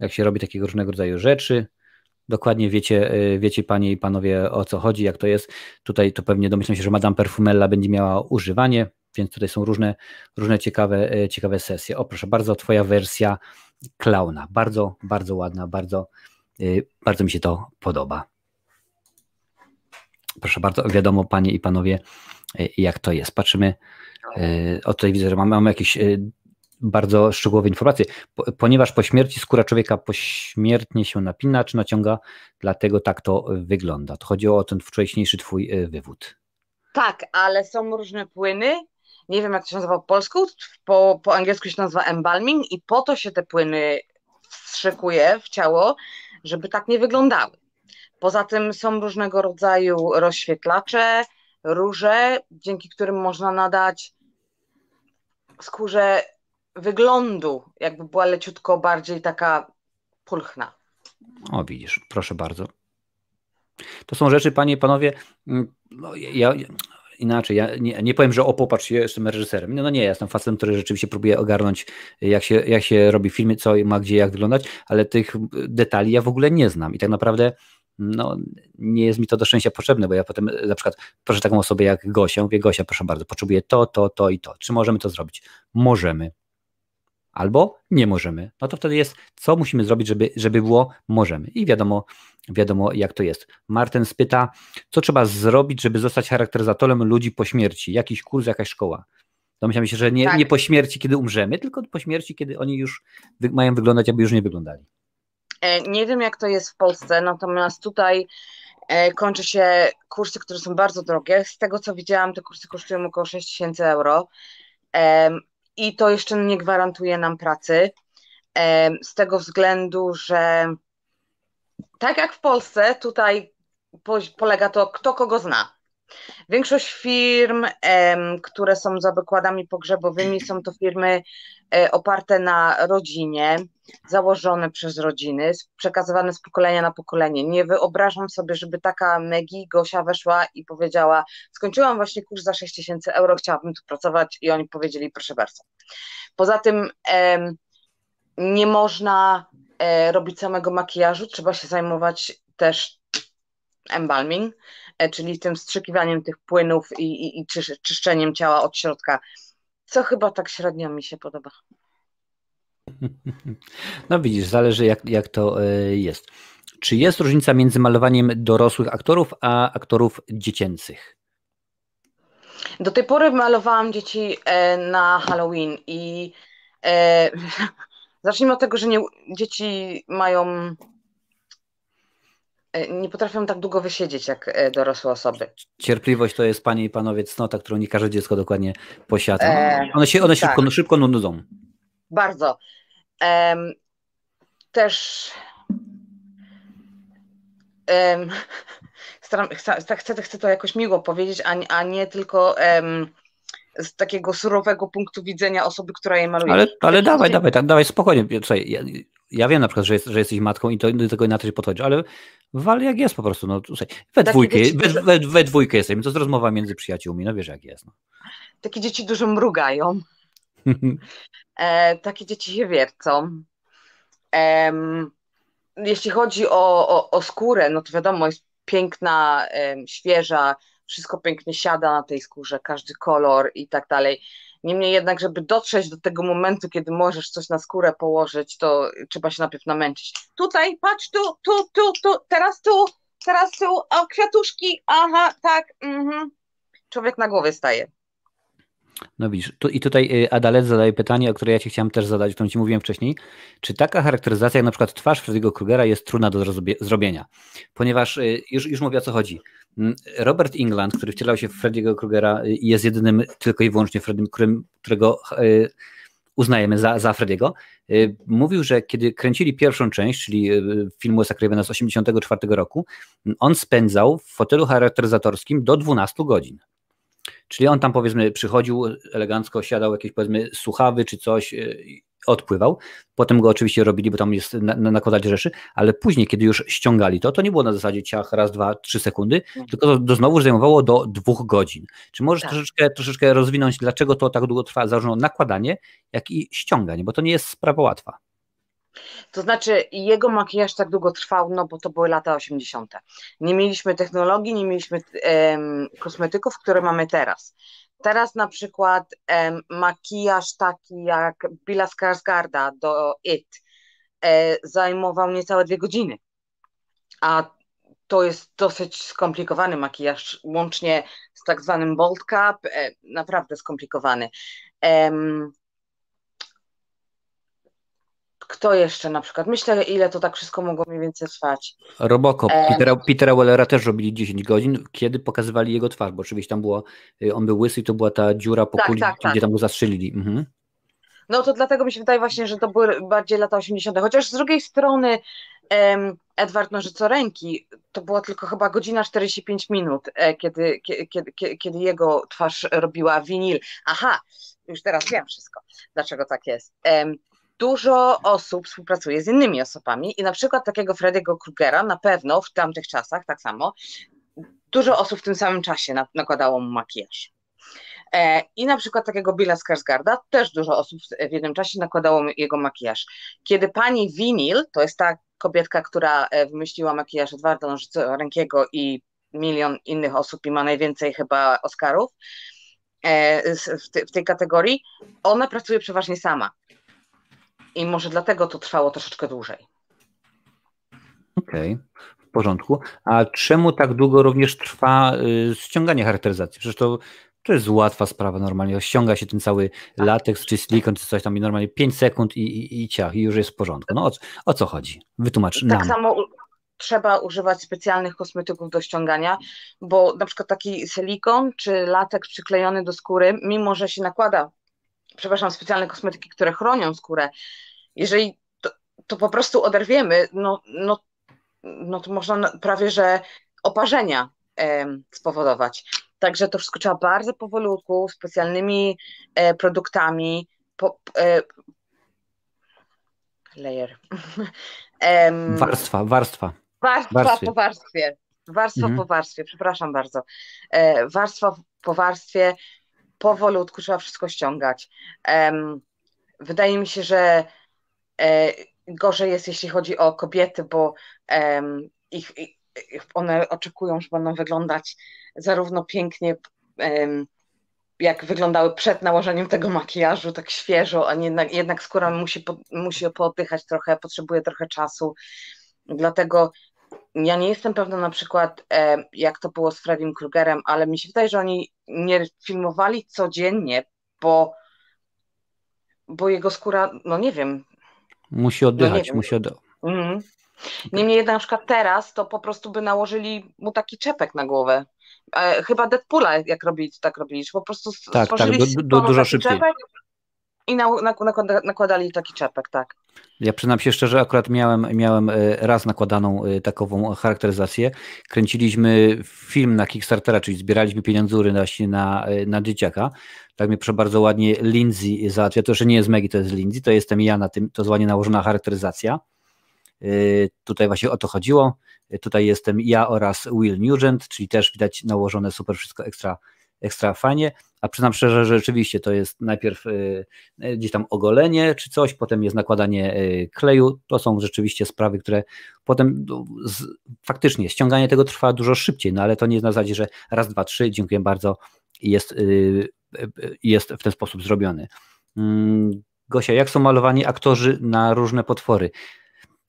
jak się robi takiego różnego rodzaju rzeczy. Dokładnie wiecie, y, wiecie panie i panowie o co chodzi, jak to jest. Tutaj to pewnie domyślam się, że Madame Perfumella będzie miała używanie, więc tutaj są różne, różne ciekawe, y, ciekawe sesje. O proszę bardzo, twoja wersja klauna. Bardzo, bardzo ładna, bardzo, y, bardzo mi się to podoba. Proszę bardzo, wiadomo panie i panowie jak to jest. Patrzymy, o tutaj widzę, że mamy, mamy jakieś bardzo szczegółowe informacje, ponieważ po śmierci skóra człowieka pośmiertnie się napina czy naciąga, dlatego tak to wygląda. To chodziło o ten wcześniejszy twój e, wywód. Tak, ale są różne płyny. Nie wiem, jak to się nazywa po polsku. Po, po angielsku się nazywa embalming i po to się te płyny wstrzykuje w ciało, żeby tak nie wyglądały. Poza tym są różnego rodzaju rozświetlacze, róże, dzięki którym można nadać skórze wyglądu, jakby była leciutko bardziej taka pulchna. O, widzisz, proszę bardzo. To są rzeczy, panie, panowie, mm, no, ja, inaczej, ja nie, nie powiem, że o, popatrz, jestem reżyserem. No, no nie, ja jestem facetem, który rzeczywiście próbuje ogarnąć, jak się, jak się robi filmy, co ma gdzie, jak wyglądać, ale tych detali ja w ogóle nie znam i tak naprawdę no, nie jest mi to do szczęścia potrzebne, bo ja potem na przykład proszę taką osobę jak Gosia, mówię Gosia, proszę bardzo, potrzebuję to, to, to i to. Czy możemy to zrobić? Możemy albo nie możemy. No to wtedy jest, co musimy zrobić, żeby, żeby było możemy. I wiadomo, wiadomo, jak to jest. Martin spyta, co trzeba zrobić, żeby zostać charakteryzatorem ludzi po śmierci? Jakiś kurs, jakaś szkoła? Domyślam się, że nie, tak. nie po śmierci, kiedy umrzemy, tylko po śmierci, kiedy oni już wy mają wyglądać, aby już nie wyglądali. E, nie wiem, jak to jest w Polsce, natomiast tutaj e, kończy się kursy, które są bardzo drogie. Z tego, co widziałam, te kursy kosztują około 6 tysięcy euro i to jeszcze nie gwarantuje nam pracy. Z tego względu, że tak jak w Polsce, tutaj polega to, kto kogo zna. Większość firm, które są za wykładami pogrzebowymi, są to firmy e, oparte na rodzinie, założone przez rodziny, przekazywane z pokolenia na pokolenie. Nie wyobrażam sobie, żeby taka Megi Gosia weszła i powiedziała: Skończyłam właśnie kurs za 6 tysięcy euro, chciałabym tu pracować, i oni powiedzieli: Proszę bardzo. Poza tym nie można e, robić samego makijażu, trzeba się zajmować też embalming E, czyli tym strzykiwaniem tych płynów i, i, i czyszczeniem ciała od środka, co chyba tak średnio mi się podoba. No widzisz, zależy jak, jak to e, jest. Czy jest różnica między malowaniem dorosłych aktorów a aktorów dziecięcych? Do tej pory malowałam dzieci e, na Halloween i e, zacznijmy od tego, że nie, dzieci mają E, nie potrafią tak długo wysiedzieć jak e, dorosłe osoby. Cierpliwość to jest, panie i panowie, cnota, którą nie każde dziecko dokładnie posiada. E, one się, one się tak. szybko, no, nudzą. Bardzo. Um, też um, staram, chcę, chcę, chcę to jakoś miło powiedzieć, a, a nie tylko um, z takiego surowego punktu widzenia osoby, która je maluje. Ale, ale dawaj, dawaj, tak, dawaj spokojnie. Słuchaj, ja wiem na przykład, że, jest, że jesteś matką i to, do tego inaczej podchodzi, ale wal jak jest po prostu. No, słuchaj, we, dwójkę, dzieci... we, we, we dwójkę jesteśmy, to jest rozmowa między przyjaciółmi, no wiesz jak jest. No. Takie dzieci dużo mrugają. e, takie dzieci się wiercą. E, jeśli chodzi o, o, o, skórę, no to wiadomo, jest piękna, e, świeża, wszystko pięknie siada na tej skórze, każdy kolor i tak dalej. Niemniej jednak, żeby dotrzeć do tego momentu, kiedy możesz coś na skórę położyć, to trzeba się najpierw namęczyć. Tutaj, patrz tu, tu, tu, tu, teraz tu, teraz tu, o kwiatuszki, aha, tak, mhm. Człowiek na głowie staje. No widzisz, tu, i tutaj y, Adalet zadaje pytanie, o które ja ci chciałem też zadać, o którym ci mówiłem wcześniej. Czy taka charakteryzacja, jak na przykład twarz Freddy'ego Krugera jest trudna do zrobienia? Ponieważ, y, już, już mówię o co chodzi, mm, Robert England, który wcielał się w Freddy'ego Krugera y, jest jedynym tylko i wyłącznie Freddym, którego uznajemy za, za Frediego, mówił, że kiedy kręcili pierwszą część, czyli filmu Wes'a Cravena z 1984 roku, mm, on spędzał w fotelu charakteryzatorskim do 12 godzin. Czyli on tam powiedzmy przychodził, elegancko siadał jakieś powiedzmy słuchawy czy coś, e, odpływał. Potem go oczywiście robili, bo tam jest na, nakładać rzeczy, ale później, kiedy już ściągali to, to nie było na zasadzie ciach raz, dwa, trzy sekundy, tylko to, to znowu zajmowało do dwóch godzin. Czy możesz tak. troszeczkę, troszeczkę rozwinąć, dlaczego to tak długo trwa, zarówno nakładanie, jak i ściąganie, bo to nie jest sprawa łatwa. To znaczy, jego makijaż tak długo trwał, no bo to były lata 80. Nie mieliśmy technologii, nie mieliśmy kosmetyków, które mamy teraz. Teraz na przykład makijaż taki jak Billa Skarsgarda do It e, zajmował niecałe dwie godziny. A to jest dosyć skomplikowany makijaż, łącznie z tak zwanym bold cap, e, naprawdę skomplikowany kto jeszcze na przykład? Myślę, ile to tak wszystko mogło mniej więcej trwać. Robocop. E... Petera, Petera Wellera też robili 10 godzin, kiedy pokazywali jego twarz, bo oczywiście tam było, y, on był łysy i to była ta dziura po tak, kuli, tak, tak. gdzie tam go zastrzelili. Mhm. No to dlatego mi się wydaje właśnie, że to były bardziej lata 80. Chociaż z drugiej strony um, Edward Nożycoręki to była tylko chyba godzina 45 minut, e, kiedy, kiedy, kiedy, kiedy jego twarz robiła winil. Aha, już teraz wiem wszystko, dlaczego tak jest dużo osób współpracuje z innymi osobami i na przykład takiego Frediego Krugera na pewno w tamtych czasach tak samo dużo osób w tym samym czasie nakładało mu makijaż. E, I na przykład takiego Billa Skarsgarda też dużo osób w jednym czasie nakładało jego makijaż. Kiedy pani Vinyl, to jest ta kobietka, która e, wymyśliła makijaż Edwarda Rękiego i milion innych osób i ma najwięcej chyba Oscarów e, w, tej kategorii, ona pracuje przeważnie sama. I może dlatego to trwało troszeczkę dłużej. Okej, okay, w porządku. A czemu tak długo również trwa y, ściąganie charakteryzacji? Przecież to, to jest łatwa sprawa normalnie. Ściąga się ten cały tak. latek czy silikon czy coś tam i normalnie 5 sekund i, i, i ciach i już jest w porządku. No o, o co chodzi? Wytłumacz tak nam. Samo trzeba używać specjalnych kosmetyków do ściągania, bo na przykład taki silikon czy latek przyklejony do skóry, mimo że się nakłada przepraszam, specjalne kosmetyki, które chronią skórę, jeżeli to, to po prostu oderwiemy, no, no, no to można prawie, że oparzenia spowodować. Także to wszystko trzeba bardzo powolutku, specjalnymi e, produktami, po, e, layer. warstwa, warstwa. Warstwa warstwie. po warstwie. Warstwa mhm. po warstwie, przepraszam bardzo. E, warstwa po warstwie powolutku trzeba wszystko ściągać. Wydaje mi się, że e, gorzej jest, jeśli chodzi o kobiety, bo ich, ich one oczekują, że będą wyglądać zarówno pięknie, jak wyglądały przed nałożeniem tego makijażu, tak świeżo, a nie, jednak skóra musi, musi pooddychać trochę, potrzebuje trochę czasu. Dlatego ja nie jestem pewna na przykład, jak to było z Freddiem Krugerem, ale mi się wydaje, że oni nie filmowali codziennie, bo, bo jego skóra, no nie wiem. Musi no oddychać, no musi oddychać. Mm. Niemniej jednak na przykład teraz to po prostu by nałożyli mu taki czepek na głowę. E, chyba Deadpoola jak robili, to tak robili, czy po prostu tak, tak stworzyli tak, do, dużo szybciej. czepek, i na, na, na, nakładali taki czepek, tak. Ja przyznam się szczerze, akurat miałem, miałem e, raz nakładaną e, takową charakteryzację. Kręciliśmy film na Kickstartera, czyli zbieraliśmy pieniądzury właśnie na, e, na dzieciaka. Tak mnie proszę bardzo ładnie Lindsay załatwia. To, że nie jest Megi, to jest Lindsay, to jestem ja na tym, to jest ładnie nałożona charakteryzacja. Tutaj właśnie o to chodziło. Tutaj jestem ja oraz Will Nugent, czyli też widać nałożone super wszystko ekstra ekstra fajnie, a przyznam szczerze, że rzeczywiście to jest najpierw y, y, gdzieś tam ogolenie czy coś, potem jest nakładanie y, kleju, to są rzeczywiście sprawy, które potem no, z, faktycznie ściąganie tego trwa dużo szybciej, no ale to nie jest na zasadzie, że raz, dwa, trzy, dziękuję bardzo jest, jest w ten sposób zrobiony. Mm, Gosia, jak są malowani aktorzy na różne potwory?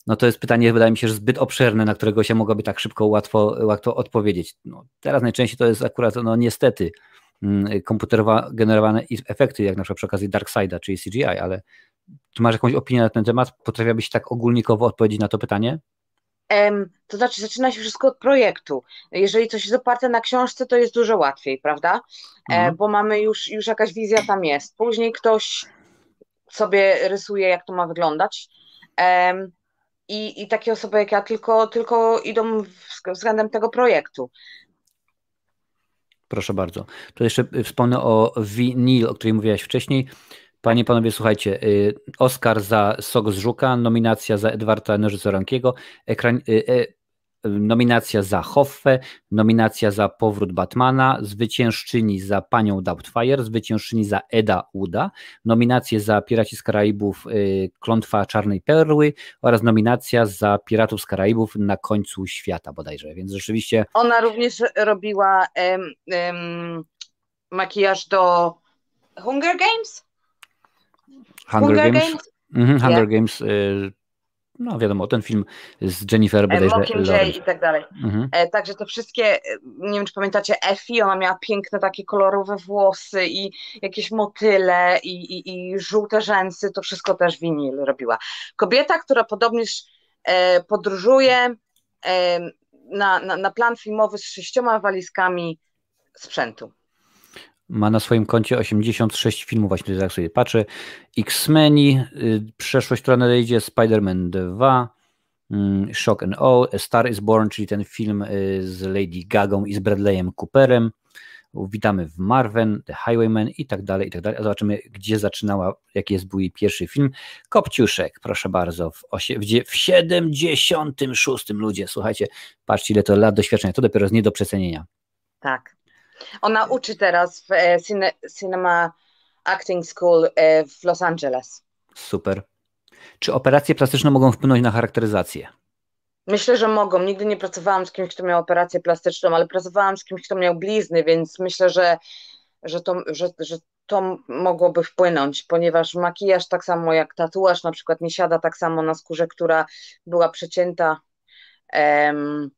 no to jest pytanie, wydaje mi się, że zbyt obszerne, na którego się mogłoby tak szybko, łatwo, łatwo odpowiedzieć. No, teraz najczęściej to jest akurat, no niestety, mm, komputerowo generowane efekty, jak na przykład przy okazji Darkseida, czyli CGI, ale czy masz jakąś opinię na ten temat? Potrafiłabyś tak ogólnikowo odpowiedzieć na to pytanie? To znaczy, zaczyna się wszystko od projektu. Jeżeli coś jest oparte na książce, to jest dużo łatwiej, prawda? E, mhm. Bo mamy już, już jakaś wizja tam jest. Później ktoś sobie rysuje, jak to ma wyglądać. Um, i, i takie osoby jak ja tylko, tylko idą względem tego projektu. Proszę bardzo. To jeszcze y, wspomnę o Vinyl, o której mówiłaś wcześniej. Panie, panowie, słuchajcie, y, Oscar za Sok z Żuka, nominacja za Edwarda Nożycorankiego, ekran, y, e, nominacja za Hoffę, nominacja za Powrót Batmana, zwyciężczyni za Panią Doubtfire, zwyciężczyni za Eda Uda, nominacje za Piraci z Karaibów y, Klątwa Czarnej Perły oraz nominacja za Piratów z Karaibów na końcu świata bodajże, więc rzeczywiście... Ona również robiła em, em, makijaż do Hunger Games? Hunger, Hunger Games? Games? Mhm, Hunger yeah. Games, y no wiadomo, ten film z Jennifer e, bodajże. Mockiem Jay i tak dalej. Mhm. E, także te wszystkie, e, nie wiem czy pamiętacie, Effie, ona miała piękne takie kolorowe włosy i jakieś motyle i, i, i żółte rzęsy, to wszystko też winyl robiła. Kobieta, która podobnież podróżuje na, na, na plan filmowy z sześcioma walizkami sprzętu ma na swoim koncie 86 filmów, właśnie tak sobie patrzę. X-Meni, y, przeszłość, która nadejdzie, Spider-Man 2, mm, Shock and Awe, A Star is Born, czyli ten film y, z Lady Gagą i z Bradleyem Cooperem. Witamy w Marvel, The Highwayman i tak dalej, i tak dalej. A zobaczymy, gdzie zaczynała, jaki jest był jej pierwszy film. Kopciuszek, proszę bardzo, w, osie, w 76 ludzie, słuchajcie, patrzcie ile to lat doświadczenia, to dopiero jest nie do przecenienia. Tak. Ona uczy teraz w e, cine, Cinema Acting School e, w Los Angeles. Super. Czy operacje plastyczne mogą wpłynąć na charakteryzację? Myślę, że mogą. Nigdy nie pracowałam z kimś, kto miał operację plastyczną, ale pracowałam z kimś, kto miał blizny, więc myślę, że, że, to, że, że to mogłoby wpłynąć, ponieważ makijaż tak samo jak tatuaż na przykład nie siada tak samo na skórze, która była przecięta em,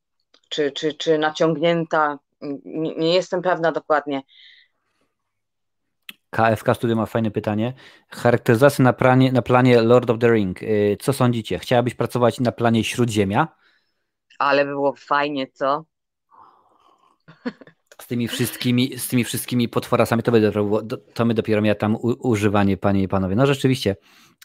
czy, czy, czy naciągnięta nie, jestem pewna dokładnie. KFK Studio ma fajne pytanie. Charakteryzacja na, planie, na planie Lord of the Ring. Y, co sądzicie? Chciałabyś pracować na planie Śródziemia? Ale by było fajnie, co? z tymi wszystkimi, z tymi wszystkimi potworasami, to, by dopiero, to my dopiero miał tam używanie, panie i panowie. No rzeczywiście,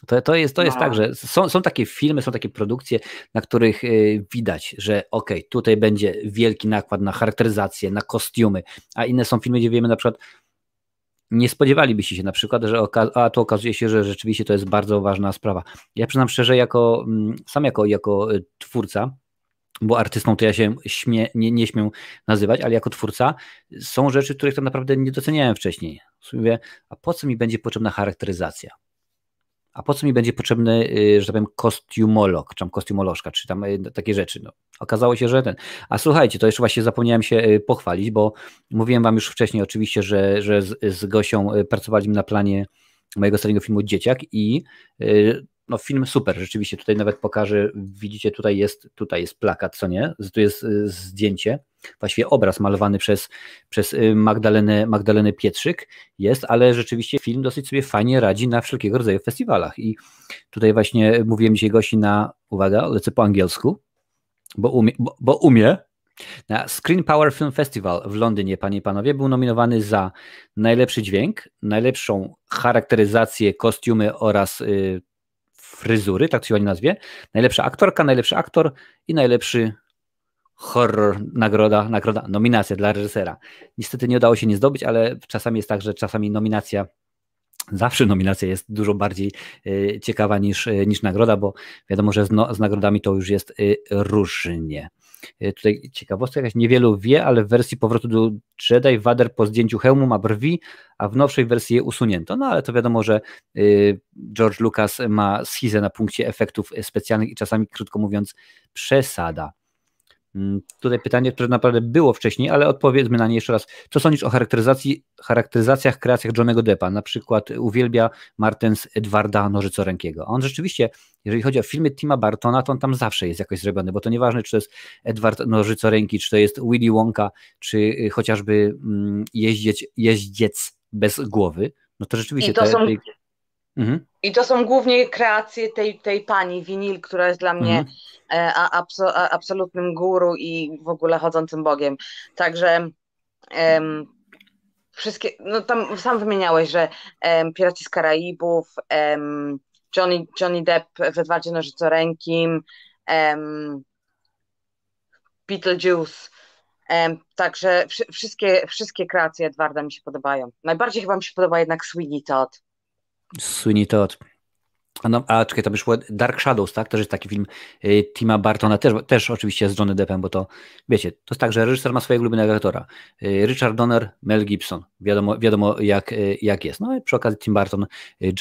to, to jest, to jest no. tak, że są, są takie filmy, są takie produkcje, na których y, widać, że okej, okay, tutaj będzie wielki nakład na charakteryzację, na kostiumy, a inne są filmy, gdzie wiemy na przykład, nie spodziewalibyście się na przykład, że a tu okazuje się, że rzeczywiście to jest bardzo ważna sprawa. Ja przyznam szczerze, jako, mm, sam jako, jako y, twórca, bo artystą to ja się śmie, nie, nie nazywać, ale jako twórca są rzeczy, których tak naprawdę nie doceniałem wcześniej. Mówię, a po co mi będzie potrzebna charakteryzacja? A po co mi będzie potrzebny, y, że tak powiem, kostiumolog, czy tam kostiumolożka, czy tam y, takie rzeczy? No, okazało się, że ten. A słuchajcie, to jeszcze właśnie zapomniałem się y, pochwalić, bo mówiłem Wam już wcześniej oczywiście, że, że z, z Gosią pracowaliśmy na planie mojego ostatniego filmu Dzieciak i no film super, rzeczywiście tutaj nawet pokaże, widzicie tutaj jest, tutaj jest plakat, co nie, tu jest y, zdjęcie, właściwie obraz malowany przez, przez y, Magdalenę, Magdalenę Pietrzyk jest, ale rzeczywiście film dosyć sobie fajnie radzi na wszelkiego rodzaju festiwalach i tutaj właśnie mówiłem dzisiaj gości na, uwaga, lecę po angielsku, bo umie, bo, bo umie, na Screen Power Film Festival w Londynie, panie i panowie, był nominowany za najlepszy dźwięk, najlepszą charakteryzację, kostiumy oraz y, fryzury, tak się oni nazwie. Najlepsza aktorka, najlepszy aktor i najlepszy horror, nagroda, nagroda, nominacja dla reżysera. Niestety nie udało się nie zdobyć, ale czasami jest tak, że czasami nominacja zawsze nominacja jest dużo bardziej e, ciekawa niż, e, niż nagroda, bo wiadomo, że z, no, z nagrodami to już jest e, różnie. E, tutaj ciekawostka jakaś, niewielu wie, ale w wersji powrotu do Jedi Vader po zdjęciu hełmu ma brwi, a w nowszej wersji je usunięto. No ale to wiadomo, że y, George Lucas ma schizę na punkcie efektów specjalnych i czasami, krótko mówiąc, przesada. Mm, tutaj pytanie, które naprawdę było wcześniej, ale odpowiedzmy na nie jeszcze raz. Co sądzisz o charakteryzacji, charakteryzacjach, kreacjach Johnego Deppa? Na przykład uwielbia Martens Edwarda Nożycorękiego. On rzeczywiście, jeżeli chodzi o filmy Tima Bartona, to on tam zawsze jest jakoś zrobiony, bo to nieważne, czy to jest Edward Nożycoręki, czy to jest Willy Wonka, czy y, chociażby mm, jeździec, jeździec bez głowy. No to rzeczywiście... I to te, są... Mhm. I to są głównie kreacje tej, tej pani Winil, która jest dla mnie mhm. E, a, abso, a, absolutnym guru i w ogóle chodzącym Bogiem. Także em, wszystkie, no tam sam wymieniałeś, że em, Piraci z Karaibów, em, Johnny, Johnny Depp w Edwardzie Nożycorękim, Beetlejuice, także wszy, wszystkie, wszystkie kreacje Edwarda mi się podobają. Najbardziej chyba mi się podoba jednak Sweeney Todd. Sweeney Todd. A, no, a czekaj, to by szło Dark Shadows, tak? To jest taki film y, Tima Bartona, też, też oczywiście z Johnny Deppem, bo to, wiecie, to jest tak, że reżyser ma swojego ulubionego aktora. Y, Richard Donner, Mel Gibson. Wiadomo, wiadomo jak, y, jak jest. No i przy okazji Tim Barton,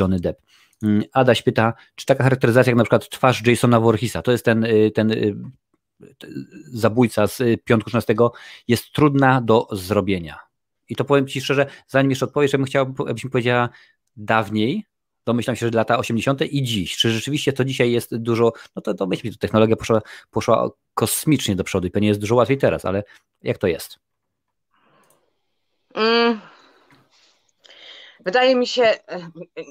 Johnny Depp. Mm, Adaś pyta, czy taka charakteryzacja jak na przykład twarz Jasona Voorhisa, to jest ten, ten zabójca z piątku 13, jest trudna do zrobienia. I to powiem Ci szczerze, zanim jeszcze odpowiesz, ja bym chciał, abyś mi powiedziała, dawniej, domyślam się, że lata 80. i dziś. Czy rzeczywiście to dzisiaj jest dużo, no to domyślmy, że technologia poszła, poszła kosmicznie do przodu i pewnie jest dużo łatwiej teraz, ale jak to jest? Mm. Wydaje mi się,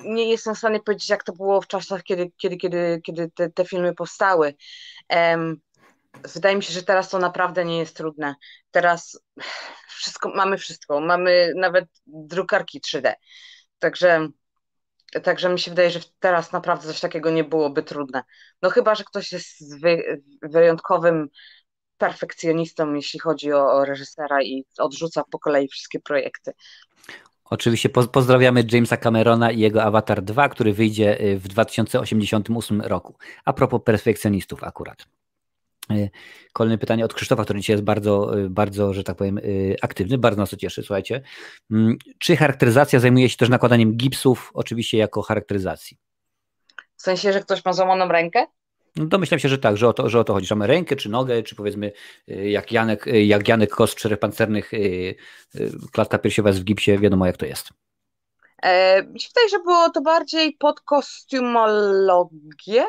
nie jestem w stanie powiedzieć, jak to było w czasach, kiedy, kiedy, kiedy, kiedy te, te filmy powstały. Um, wydaje mi się, że teraz to naprawdę nie jest trudne. Teraz wszystko, mamy wszystko. Mamy nawet drukarki 3D. Także, także mi się wydaje, że teraz naprawdę coś takiego nie byłoby trudne. No chyba, że ktoś jest wy, wyjątkowym perfekcjonistą, jeśli chodzi o, o reżysera i odrzuca po kolei wszystkie projekty. Oczywiście pozdrawiamy Jamesa Camerona i jego Avatar 2, który wyjdzie y, w 2088 roku. A propos perfekcjonistów akurat. E, kolejne pytanie od Krzysztofa, który dzisiaj jest bardzo, e, bardzo, że tak powiem, e, aktywny, bardzo nas to cieszy, słuchajcie. Mm, czy charakteryzacja zajmuje się też nakładaniem gipsów, oczywiście jako charakteryzacji? W sensie, że ktoś ma złamaną rękę? No domyślam się, że tak, że o to, że o to chodzi. Czy mamy rękę, czy nogę, czy powiedzmy jak Janek, jak Janek Kost, Czterech Pancernych, klatka piersiowa jest w gipsie, wiadomo jak to jest. mi się wydaje, że było to bardziej pod kostiumologię,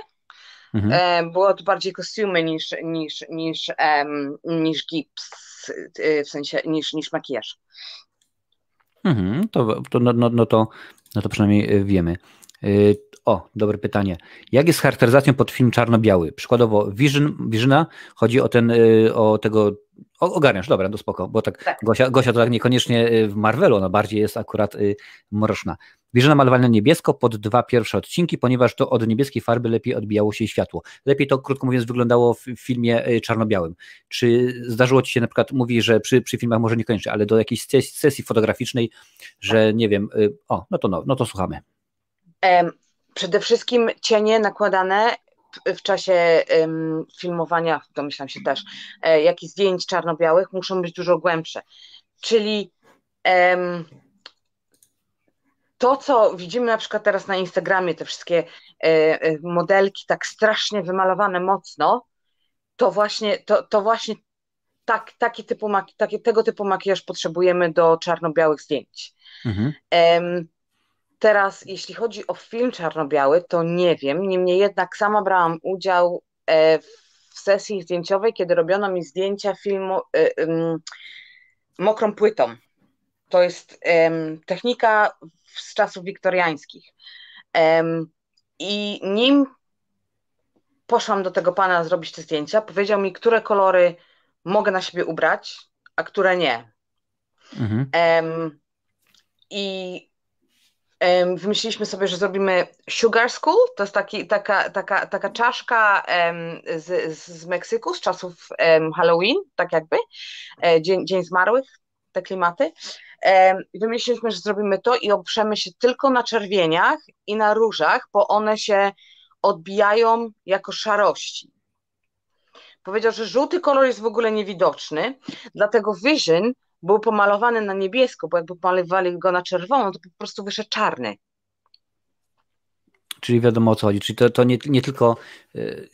Mhm. E, było to bardziej kostiumy niż, niż, niż, um, niż gips, e, w sensie niż, niż makijaż. Mhm, to, to, no, no, no, to, no to przynajmniej e, wiemy. O, dobre pytanie. Jak jest z charakteryzacją pod film czarno-biały? Przykładowo Vision, Visiona, chodzi o ten, y, o tego, o, ogarniasz, dobra, do spoko, bo tak, tak. Gosia, Gosia to tak niekoniecznie y, w Marvelu, ona bardziej jest akurat y, mroczna. Visiona malowana niebiesko pod dwa pierwsze odcinki, ponieważ to od niebieskiej farby lepiej odbijało się światło. Lepiej to, krótko mówiąc, wyglądało w filmie y, czarno-białym. Czy zdarzyło Ci się na przykład, mówi, że przy, przy filmach może niekoniecznie, ale do jakiejś sesji fotograficznej, że nie wiem, y, o, no to, no, no to słuchamy. Przede wszystkim cienie nakładane w czasie um, filmowania, domyślam się też, e, jak i zdjęć czarno-białych, muszą być dużo głębsze. Czyli um, to, co widzimy na przykład teraz na Instagramie, te wszystkie e, e, modelki tak strasznie wymalowane mocno, to właśnie, to, to właśnie tak, taki typu, taki, tego typu makijaż potrzebujemy do czarno-białych zdjęć. Mhm. Um, Teraz, jeśli chodzi o film czarno-biały, to nie wiem. Niemniej jednak sama brałam udział e, w sesji zdjęciowej, kiedy robiono mi zdjęcia filmu e, mokrą płytą. To jest technika z czasów wiktoriańskich. I nim poszłam do tego pana zrobić te zdjęcia, powiedział mi, które kolory mogę na siebie ubrać, a które nie. Mhm. I um, wymyśliliśmy sobie, że zrobimy Sugar School, to jest taki, taka, taka, taka czaszka um, z, z Meksyku, z czasów um, Halloween, tak jakby, e, dzień, dzień Zmarłych, te klimaty. Wymyśliliśmy, że zrobimy to i oprzemy się tylko na czerwieniach i na różach, bo one się odbijają jako szarości. Powiedział, że żółty kolor jest w ogóle niewidoczny, dlatego Vision był pomalowany na niebiesko, bo jakby pomalowali go na czerwono, to po prostu wyszedł czarny. Czyli wiadomo o co chodzi. Czyli to, to nie, nie tylko. Yy,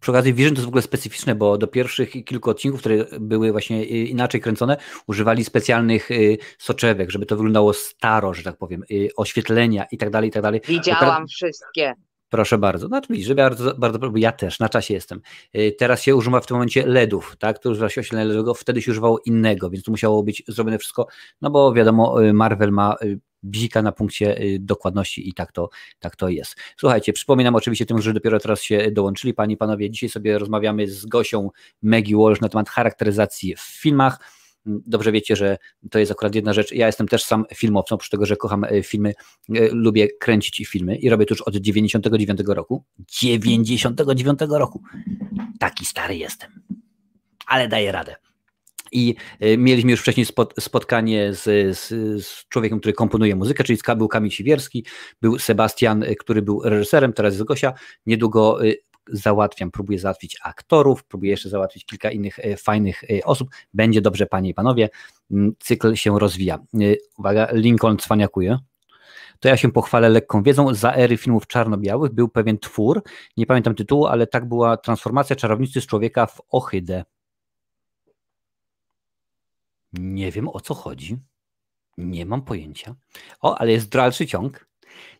przy okazji Vision to jest w ogóle specyficzne, bo do pierwszych kilku odcinków, które były właśnie e, inaczej kręcone, używali specjalnych yy, soczewek, żeby to wyglądało staro, że tak powiem, yy, oświetlenia i tak dalej, i tak dalej. Widziałam teraz, wszystkie. Proszę bardzo. No oczywiście, bardzo, bardzo, ja też na czasie jestem. Y, teraz się używa w tym momencie LEDów, tak? To używa się LEDowego, wtedy się używało innego, więc tu musiało być zrobione wszystko, no bo wiadomo, y, Marvel ma y, bzika na punkcie dokładności i tak to, tak to jest. Słuchajcie, przypominam oczywiście tym, którzy dopiero teraz się dołączyli, panie i panowie, dzisiaj sobie rozmawiamy z Gosią Maggie Walsh na temat charakteryzacji w filmach Mm, dobrze wiecie, że to jest akurat jedna rzecz. Ja jestem też sam filmowcą, oprócz tego, że kocham e, filmy, e, lubię kręcić filmy i robię to już od 99 roku. 99 roku. Taki stary jestem. Ale daję radę. I e, mieliśmy już wcześniej spotkanie z, z, z, człowiekiem, który komponuje muzykę, czyli był Kamil Siwierski, był Sebastian, który był reżyserem, teraz jest Gosia. Niedługo załatwiam, próbuję załatwić aktorów, próbuję jeszcze załatwić kilka innych e, fajnych e, osób. Będzie dobrze, panie i panowie. Mm, cykl się rozwija. E, uwaga, Lincoln cwaniakuje to ja się pochwalę lekką wiedzą. Za ery filmów czarno-białych był pewien twór, nie pamiętam tytułu, ale tak była transformacja czarownicy z człowieka w ohydę. Nie wiem o co chodzi. Nie mam pojęcia. O, ale jest dalszy ciąg.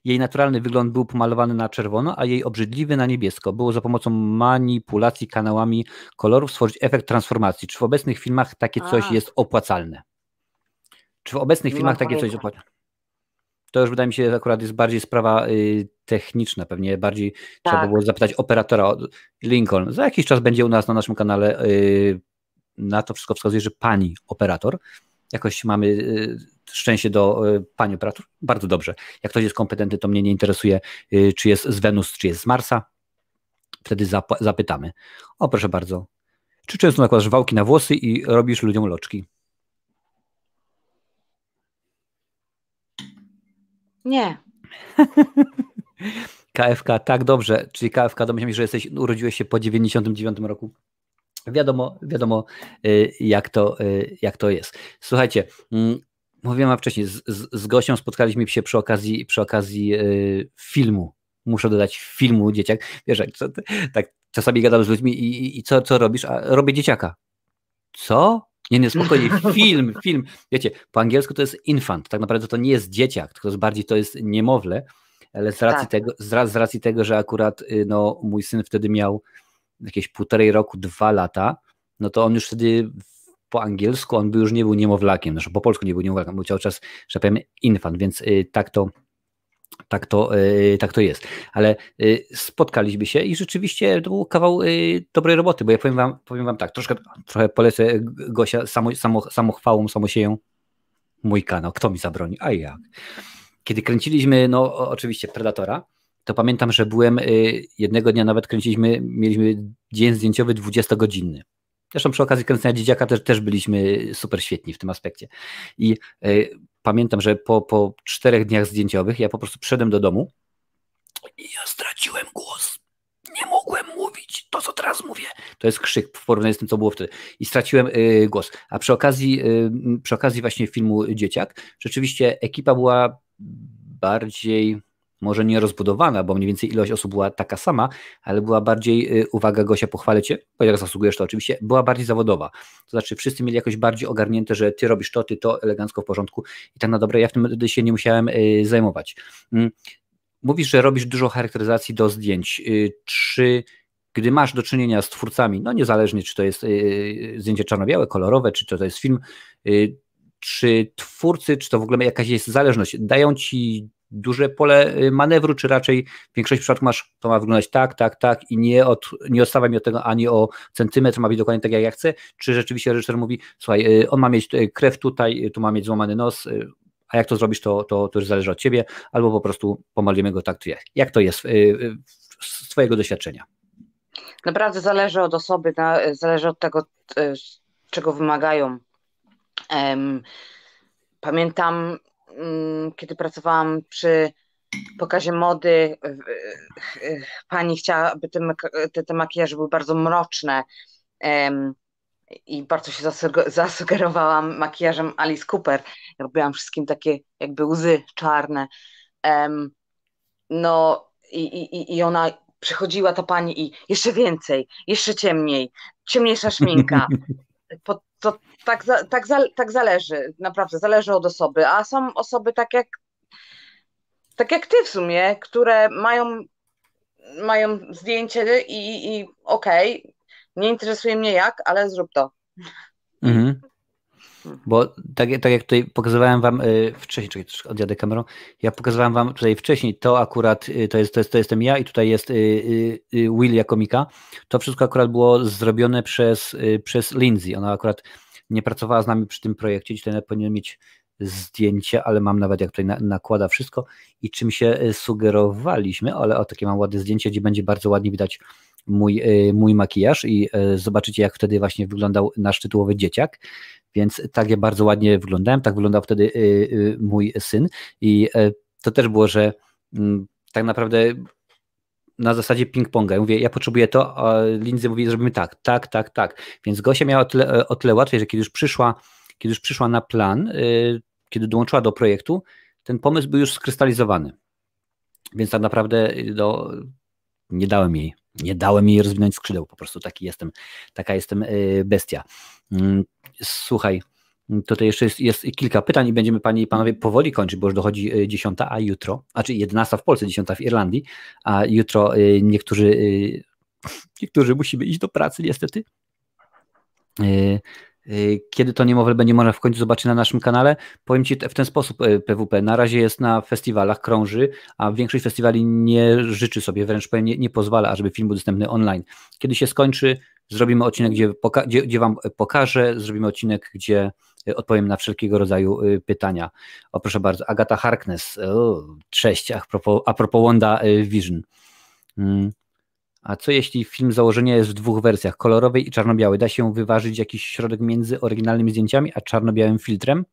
Jej naturalny wygląd był pomalowany na czerwono, a jej obrzydliwy na niebiesko. Było za pomocą manipulacji kanałami kolorów stworzyć efekt transformacji. Czy w obecnych filmach takie coś a. jest opłacalne? Czy w obecnych filmach takie coś jest opłacalne? To już wydaje mi się, akurat jest bardziej sprawa y, techniczna, pewnie bardziej tak. trzeba było zapytać operatora Lincoln. Za jakiś czas będzie u nas na naszym kanale, y, na to wszystko wskazuje, że pani operator. Jakoś mamy y, szczęście do e, pani operator? Bardzo dobrze. Jak ktoś jest kompetentny, to mnie nie interesuje, e, czy jest z Wenus, czy jest z Marsa. Wtedy zapytamy. O, proszę bardzo. Czy często nakładasz wałki na włosy i robisz ludziom loczki? Nie. KFK, tak dobrze. Czyli KFK, domyślam się, że jesteś, urodziłeś się po 99 roku. Wiadomo, wiadomo e, jak, to, jak to jest. Słuchajcie, mm, mówiłem wcześniej, z, z, z spotkaliśmy się przy okazji, przy okazji yy, filmu. Muszę dodać filmu dzieciak. Wiesz, jak, co, tak czasami gadam z ludźmi i, i, i co, co robisz? A robię dzieciaka. Co? Nie, nie, spokojnie, film, film. Wiecie, po angielsku to jest infant, tak naprawdę to nie jest dzieciak, tylko bardziej to jest niemowlę, ale z tak. racji, tak. tego, z, z racji tego, że akurat y, no, mój syn wtedy miał jakieś półtorej roku, dwa lata, no to on już wtedy po angielsku on by już nie był niemowlakiem, znaczy po polsku nie był niemowlakiem, był cały czas, że powiem, infant, więc y, tak to tak to, y, tak to jest. Ale y, spotkaliśmy się i rzeczywiście to był kawał dobrej roboty, bo ja powiem wam, powiem wam tak, troszkę, trochę polecę Gosia samo, samo, samochwałą, samosieją mój kanał. Kto mi zabroni? A jak? Kiedy kręciliśmy, no oczywiście Predatora, to pamiętam, że byłem jednego dnia nawet kręciliśmy, mieliśmy dzień zdjęciowy 20-godzinny. Zresztą przy okazji kręcenia dzieciaka też, też byliśmy super świetni w tym aspekcie. I y, pamiętam, że po, po czterech dniach zdjęciowych ja po prostu przyszedłem do domu i ja straciłem głos. Nie mogłem mówić to, co teraz mówię. To jest krzyk w porównaniu z tym, co było wtedy. I straciłem y, głos. A przy okazji, y, przy okazji właśnie filmu Dzieciak, rzeczywiście ekipa była bardziej może nie rozbudowana, bo mniej więcej ilość osób była taka sama, ale była bardziej, y, uwaga Gosia, pochwalę Cię, bo jak zasługujesz to oczywiście, była bardziej zawodowa. To znaczy wszyscy mieli jakoś bardziej ogarnięte, że Ty robisz to, Ty to, elegancko, w porządku i tak na dobre, ja w tym się nie musiałem y, zajmować. Mm, mówisz, że robisz dużo charakteryzacji do zdjęć. Y, czy gdy masz do czynienia z twórcami, no niezależnie czy to jest zdjęcie czarno-białe, kolorowe, czy to, to jest film, czy twórcy, czy to w ogóle jakaś jest zależność, dają ci duże pole y, manewru, czy raczej w większości przypadków masz, to ma wyglądać tak, tak, tak i nie, od, nie odstawiam od tego ani o centymetr, ma być dokładnie tak, jak ja chcę, czy rzeczywiście reżyser mówi, słuchaj, y, on ma mieć y, krew tutaj, tu ma mieć złamany nos, a jak to zrobisz, to, to, to już zależy od ciebie, albo po prostu pomalujemy go tak, jak to jest z twojego doświadczenia. Naprawdę zależy od osoby, zależy od tego, czego wymagają. Pamiętam Mm, kiedy pracowałam przy pokazie mody, pani chciała, aby te, te, te makijaże były bardzo mroczne i bardzo się zasugerowałam makijażem Alice Cooper. Robiłam wszystkim takie jakby łzy czarne. no i, i, i ona przychodziła ta pani i jeszcze więcej, jeszcze ciemniej, ciemniejsza szminka, po, to tak, tak, tak zależy, naprawdę zależy od osoby, a są osoby tak jak tak jak ty w sumie, które mają, mają zdjęcie i, i okej, okay, nie interesuje mnie jak, ale zrób to. Mhm. Bo tak, tak jak tutaj pokazywałem wam y, wcześniej, czekaj, odjadę kamerą, ja pokazywałem wam tutaj wcześniej, to akurat y, to, jest, to, jest, to jestem ja i tutaj jest y, y, y Will jako Mika. To wszystko akurat było zrobione przez, y, przez Lindsay. Ona akurat nie pracowała z nami przy tym projekcie, tutaj powinien mieć zdjęcie, ale mam nawet jak tutaj na, nakłada wszystko i czym się sugerowaliśmy, ale o takie mam ładne zdjęcie, gdzie będzie bardzo ładnie widać mój, y, mój makijaż i y, zobaczycie, jak wtedy właśnie wyglądał nasz tytułowy dzieciak. Więc tak ja bardzo ładnie wyglądałem, tak wyglądał wtedy y, mój syn. I to też było, że mm, tak naprawdę na zasadzie ping-ponga. Ja mówię, ja potrzebuję to, a Lindsay mówi, zrobimy tak, tak, tak, tak. Więc Gosia miała o tyle, e, o tyle łatwiej, że kiedy już przyszła, kiedy już przyszła na plan, kiedy dołączyła do projektu, ten pomysł był już skrystalizowany. Więc tak naprawdę no, nie dałem jej nie dałem jej rozwinąć skrzydeł, po prostu taki jestem, taka jestem y, bestia. Mm, słuchaj, tutaj jeszcze jest, jest kilka pytań i będziemy Panie i Panowie powoli kończyć, bo już dochodzi 10, y, a jutro, a czy 11 w Polsce, 10 w Irlandii, a jutro y, niektórzy, niektórzy musimy iść do pracy niestety. Y, kiedy to niemowlę będzie można w końcu zobaczyć na naszym kanale? Powiem Ci w ten sposób PWP. Y, na razie jest na festiwalach, krąży, a większość festiwali nie życzy sobie, wręcz powiem, nie, nie pozwala, żeby film był dostępny online. Kiedy się skończy, zrobimy odcinek, gdzie, poka- gdzie, gdzie Wam pokażę, zrobimy odcinek, gdzie y, odpowiem na wszelkiego rodzaju pytania. O proszę bardzo, Agata Harkness, o, cześć, a propos, a propos Wanda Vision. Hmm. A co jeśli film założenia jest w dwóch wersjach, kolorowej i czarno-białej? Da się wyważyć jakiś środek między oryginalnymi zdjęciami a czarno-białym filtrem?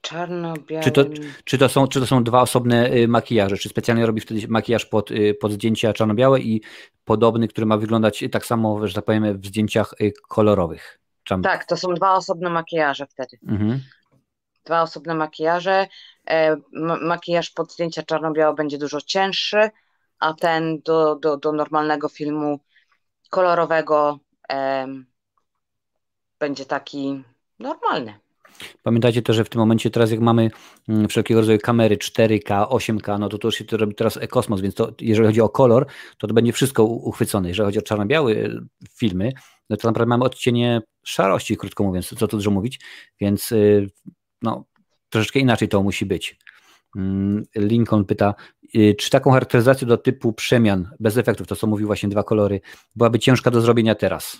Czarno-białym. Czy to, czy, to są, czy to są dwa osobne y, makijaże? Czy specjalnie robi wtedy makijaż pod, y, pod zdjęcia czarno-białe i podobny, który ma wyglądać y, tak samo, że tak powiem, w zdjęciach kolorowych? Czarno tak, to są dwa osobne makijaże wtedy. Mhm. Dwa osobne makijaże. E, makijaż pod zdjęcia czarno-białe będzie dużo cięższy a ten do, do, do normalnego filmu kolorowego e, będzie taki normalny. Pamiętajcie też, że w tym momencie teraz jak mamy mm, wszelkiego rodzaju kamery 4K, 8K, no to to już się to robi teraz ekosmos, więc to, jeżeli chodzi o kolor, to to będzie wszystko uchwycone. Jeżeli chodzi o czarno-białe e, filmy, no to naprawdę mamy odcienie szarości, krótko mówiąc, co tu dużo mówić, więc e, no, troszeczkę inaczej to musi być. Mm, Lincoln pyta, y, czy taką charakteryzację do typu przemian bez efektów, to co mówił właśnie dwa kolory, byłaby ciężka do zrobienia teraz?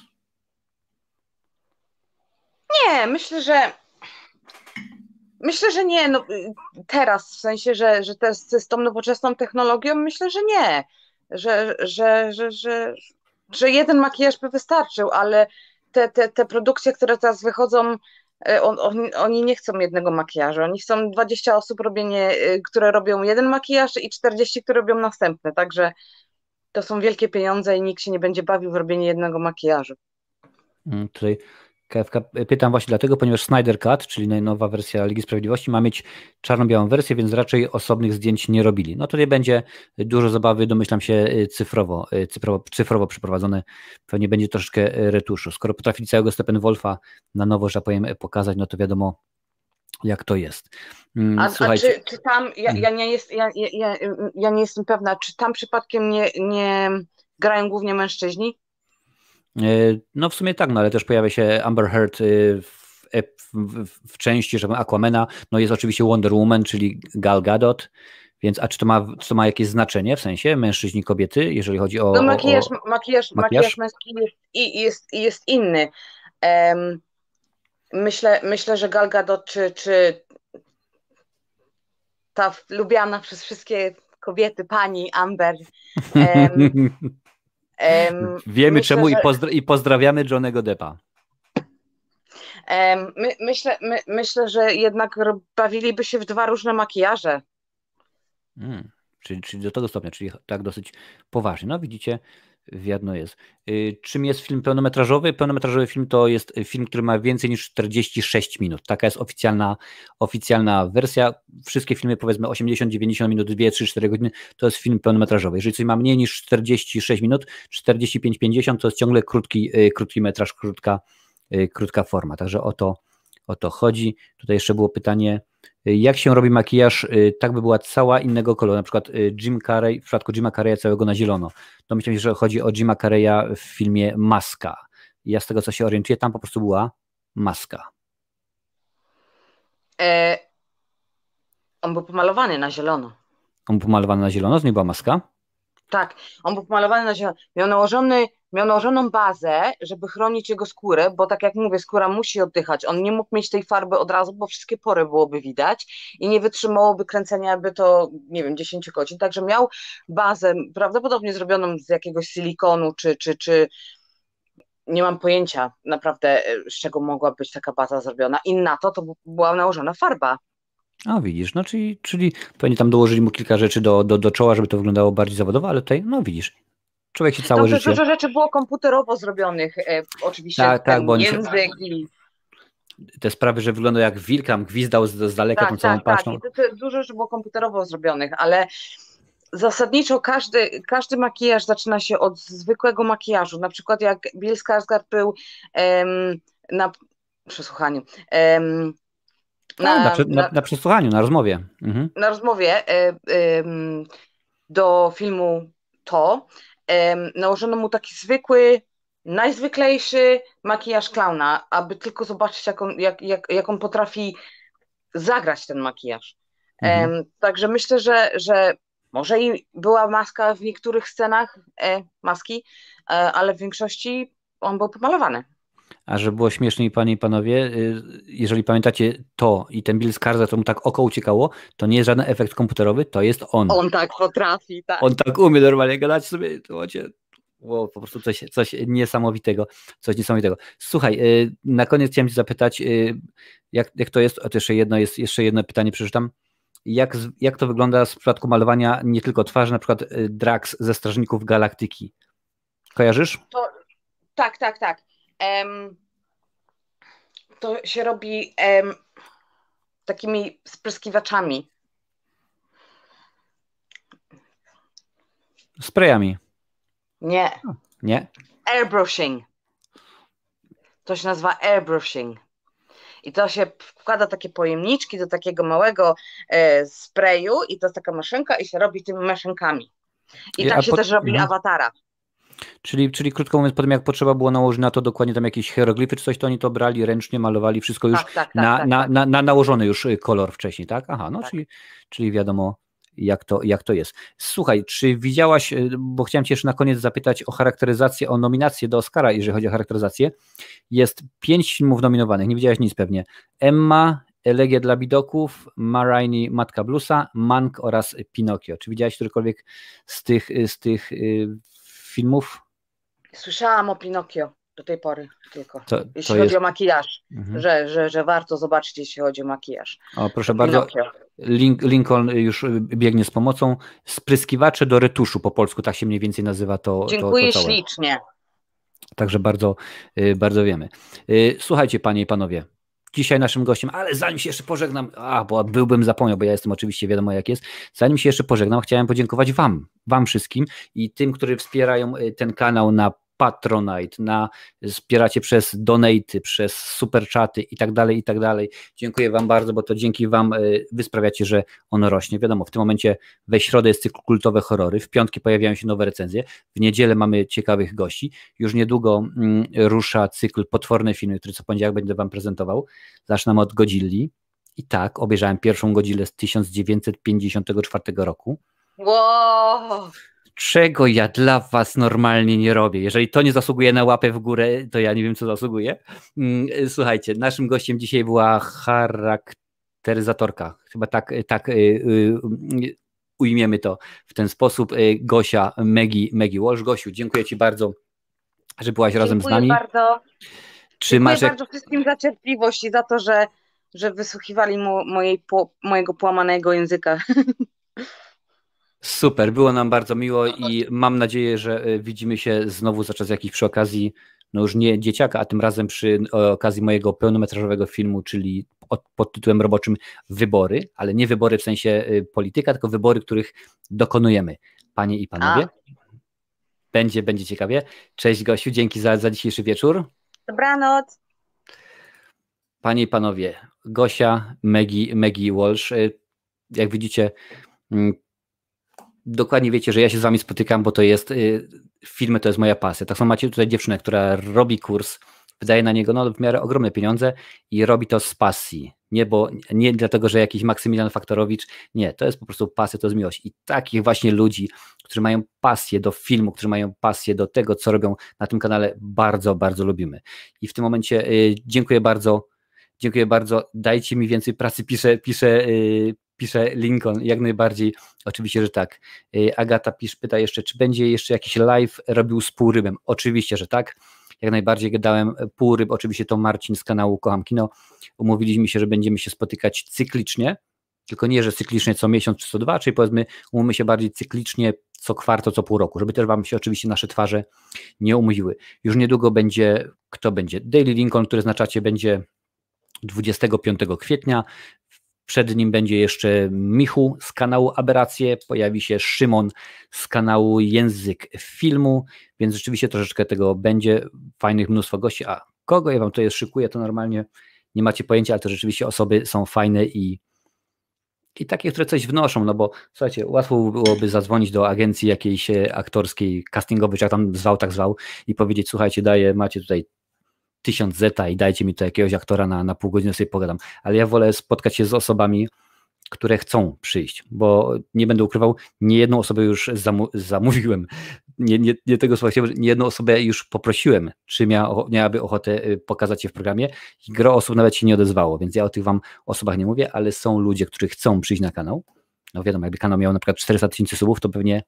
Nie, myślę, że myślę, że nie. No, y, teraz, w sensie, że, że te, z tą nowoczesną technologią myślę, że nie. Że, że, że, że, że jeden makijaż by wystarczył, ale te, te, te produkcje, które teraz wychodzą E, on, on, oni nie chcą jednego makijażu, oni chcą 20 osób, robienie, e, które robią jeden makijaż i 40, które robią następne, także to są wielkie pieniądze i nikt się nie będzie bawił w robienie jednego makijażu. Mm, tutaj KFK pytam właśnie dlatego, ponieważ Snyder Cut, czyli nowa wersja Ligi Sprawiedliwości, ma mieć czarno-białą wersję, więc raczej osobnych zdjęć nie robili. No tutaj będzie dużo zabawy, domyślam się, y, cyfrowo, y, cyfrowo, cyfrowo przeprowadzone. Pewnie będzie troszeczkę y, retuszu. Skoro potrafili całego Stephen Wolfa na nowo, że tak powiem, pokazać, no to wiadomo, jak to jest. Mm, a, a czy, czy, tam, ja, ja mm. nie jest, ja, ja, ja, nie jestem pewna, czy tam przypadkiem nie, nie grają głównie mężczyźni? E, no w sumie tak, no ale też pojawia się Amber Heard y, w, w, w części, że Aquamena, no jest oczywiście Wonder Woman, czyli Gal Gadot, więc a czy to ma, czy to ma jakieś znaczenie w sensie mężczyźni, kobiety, jeżeli chodzi o. No makijaż, o, o... makijaż, makijaż? męski jest, jest, jest inny. Um, myślę, myślę, że Gal Gadot czy, czy ta lubiana przez wszystkie kobiety pani Amber um, Wiemy myślę, czemu że... i, pozdra i pozdrawiamy Johnego Deppa. My, myślę, my, myślę, że jednak bawiliby się w dwa różne makijaże. Hmm, czyli, czyli do tego stopnia, czyli tak dosyć poważnie. No widzicie, Wiadno jest. Y, czym jest film pełnometrażowy? Pełnometrażowy film to jest y, film, który ma więcej niż 46 minut. Taka jest oficjalna, oficjalna wersja. Wszystkie filmy, powiedzmy 80-90 minut, 2, 3, 4 godziny, to jest film pełnometrażowy. Jeżeli coś ma mniej niż 46 minut, 45-50, to jest ciągle krótki, y, krótki metraż, krótka, krótka forma. Także o to, o to chodzi. Tutaj jeszcze było pytanie Y, jak się robi makijaż, y, tak by była cała innego koloru. Na przykład y, Jim Carrey, w przypadku Jima Carreya całego na zielono. To myślę, że chodzi o Jima Carreya w filmie Maska. Ja z tego, co się orientuję, tam po prostu była maska. E, on był pomalowany na zielono. On był pomalowany na zielono, z niej była maska? Tak, on był pomalowany na zielono. Miał nałożony Miał nałożoną bazę, żeby chronić jego skórę, bo tak jak mówię, skóra musi oddychać. On nie mógł mieć tej farby od razu, bo wszystkie pory byłoby widać i nie wytrzymałoby kręcenia, by to, nie wiem, 10 godzin. Także miał bazę prawdopodobnie zrobioną z jakiegoś silikonu czy, czy, czy nie mam pojęcia naprawdę, z czego mogła być taka baza zrobiona. I na to to była nałożona farba. A widzisz, no czyli, czyli pewnie tam dołożyli mu kilka rzeczy do, do, do czoła, żeby to wyglądało bardziej zawodowo, ale tutaj, no widzisz, Człowiek się całe Tam życie... Dużo rzeczy było komputerowo zrobionych, e, oczywiście tak, tak, bo język i... Te sprawy, że wyglądał jak wilkam gwizdał z, z daleka tak, tą całą tak, Tak, dużo rzeczy było komputerowo zrobionych, ale zasadniczo każdy, każdy makijaż zaczyna się od zwykłego makijażu. Na przykład jak Bill Skarsgård był em, na przesłuchaniu. Em, tak, na, na, na, na, przesłuchaniu, na rozmowie. Mhm. Na rozmowie e, do filmu To nałożono mu taki zwykły, najzwyklejszy makijaż klauna, aby tylko zobaczyć, jak on, jak, jak, jak on potrafi zagrać ten makijaż. Mhm. Także myślę, że, że może i była maska w niektórych scenach, e, maski, e, ale w większości on był pomalowany. A że było śmieszne, panie i panowie, y, jeżeli pamiętacie to i ten Bill Skarsgård, mu tak oko uciekało, to nie jest żaden efekt komputerowy, to jest on. On tak potrafi, tak. On tak umie normalnie gadać sobie, macie, wow, po prostu coś, coś niesamowitego, coś niesamowitego. Słuchaj, y, na koniec chciałem cię zapytać, y, jak, jak to jest, o, jeszcze jedno, jest, jeszcze jedno pytanie przeczytam. Jak, jak to wygląda w przypadku malowania nie tylko twarzy, na przykład Drax ze Strażników Galaktyki? Kojarzysz? To, tak, tak, tak to się robi takimi spryskiwaczami. Sprayami. Nie. Nie. Airbrushing. To się nazywa airbrushing. I to się wkłada takie pojemniczki do takiego małego e, sprayu i to jest taka maszynka i się robi tymi maszynkami. I, I tak się po... też robi mhm. awatara. Czyli, czyli krótko mówiąc, potem jak potrzeba było nałożyć na to dokładnie tam jakieś hieroglify czy coś, to oni to brali ręcznie, malowali wszystko już tak, tak, tak, tak na, tak, na, na, na, nałożony już y, kolor wcześniej, tak? Aha, no tak. Czyli, czyli wiadomo, jak to, jak to jest. Słuchaj, czy widziałaś, y, bo chciałem Cię jeszcze na koniec zapytać o charakteryzację, o nominację do Oscara, jeżeli chodzi o charakteryzację. Jest pięć filmów nominowanych, nie widziałaś nic pewnie. Emma, Elegia dla Bidoków, Marini Matka Blusa, Mank oraz Pinokio. Czy widziałaś którykolwiek z tych, y, z tych filmów? Słyszałam o Pinokio do tej pory tylko. To, to jeśli jest... chodzi o makijaż, mhm. że, że, że warto zobaczyć, jeśli chodzi o makijaż. O, proszę bardzo. Link, Lincoln już biegnie z pomocą. Spryskiwacze do retuszu po polsku, tak się mniej więcej nazywa to. Dziękuję to, to ślicznie. Także bardzo, y, bardzo wiemy. Y, słuchajcie, panie i panowie, dzisiaj naszym gościem, ale zanim się jeszcze pożegnam, a, bo byłbym zapomniał, bo ja jestem oczywiście wiadomo jak jest, zanim się jeszcze pożegnam, chciałem podziękować Wam, Wam wszystkim i tym, którzy wspierają y, ten kanał na Patronite, na wspieracie przez donaty, przez superczaty i tak dalej, i tak dalej. Dziękuję Wam bardzo, bo to dzięki Wam e, Wy sprawiacie, że ono rośnie. Wiadomo, w tym momencie we środę jest cykl kultowe horrory, w piątki pojawiają się nowe recenzje, w niedzielę mamy ciekawych gości, już niedługo mm, rusza cykl potworne filmy, który co poniedziałek będę Wam prezentował. Zaczynam od Godzilli. I tak, obejrzałem pierwszą Godzillę z 1954 roku. Wow czego ja dla was normalnie nie robię. Jeżeli to nie zasługuje na łapę w górę, to ja nie wiem, co zasługuje. Mm, słuchajcie, naszym gościem dzisiaj była charakteryzatorka. Chyba tak, tak y, y, y, ujmiemy to w ten sposób. Gosia Megi, Megi Walsh. Gosiu, dziękuję ci bardzo, że byłaś dziękuję razem z nami. Bardzo. Czy dziękuję masz... bardzo wszystkim za cierpliwość i za to, że, że wysłuchiwali mo mojej, po, mojego połamanego języka. Super, było nam bardzo miło i mam nadzieję, że y, widzimy się znowu za czas jakiś przy okazji, no już nie dzieciaka, a tym razem przy okazji mojego pełnometrażowego filmu, czyli pod tytułem roboczym Wybory, ale nie wybory w sensie y, polityka, tylko wybory, których dokonujemy, panie i panowie. A. Tak. Będzie, będzie ciekawie. Cześć Gosiu, dzięki za, za dzisiejszy wieczór. Dobranoc. Panie i panowie, Gosia, Megi, Megi Walsh, y, jak widzicie, mm, dokładnie wiecie, że ja się z wami spotykam, bo to jest, y, filmy to jest moja pasja. Tak samo macie tutaj dziewczynę, która robi kurs, wydaje na niego no, w miarę ogromne pieniądze i robi to z pasji. Nie, bo, nie dlatego, że jakiś Maksymilian Faktorowicz, nie, to jest po prostu pasja, to jest miłość. I takich właśnie ludzi, którzy mają pasję do filmu, którzy mają pasję do tego, co robią na tym kanale, bardzo, bardzo lubimy. I w tym momencie y, dziękuję bardzo dziękuję bardzo, dajcie mi więcej pracy, piszę, piszę, y, pisze Lincoln, jak najbardziej, oczywiście, że tak. Y, Agata pisz, pyta jeszcze, czy będzie jeszcze jakiś live robił z półrybem? Oczywiście, że tak. Jak najbardziej gadałem e, półryb, oczywiście to Marcin z kanału Kocham Kino. Umówiliśmy się, że będziemy się spotykać cyklicznie, tylko nie, że cyklicznie co miesiąc czy co dwa, czyli powiedzmy, umówimy się bardziej cyklicznie co kwarto, co pół roku, żeby też Wam się oczywiście nasze twarze nie umówiły. Już niedługo będzie, kto będzie? Daily Lincoln, który znaczacie, będzie 25 kwietnia, przed nim będzie jeszcze Michu z kanału Aberracje, pojawi się Szymon z kanału Język Filmu, więc rzeczywiście troszeczkę tego będzie, fajnych mnóstwo gości, a kogo ja wam tutaj szykuję, to normalnie nie macie pojęcia, ale to rzeczywiście osoby są fajne i, i takie, które coś wnoszą, no bo słuchajcie, łatwo byłoby zadzwonić do agencji jakiejś e, aktorskiej, castingowej, czy jak tam zwał, tak zwał i powiedzieć, słuchajcie, daję, macie tutaj 1000 zeta i dajcie mi to jakiegoś aktora na, na pół godziny sobie pogadam, ale ja wolę spotkać się z osobami, które chcą przyjść, bo nie będę ukrywał, nie jedną osobę już zamu zamówiłem, nie, nie, nie, tego słowa chciałem, nie jedną osobę już poprosiłem, czy miałaby ochotę y, pokazać się w programie i gro osób nawet się nie odezwało, więc ja o tych wam osobach nie mówię, ale są ludzie, którzy chcą przyjść na kanał, no wiadomo, jakby kanał miał na przykład 400 tysięcy subów, to pewnie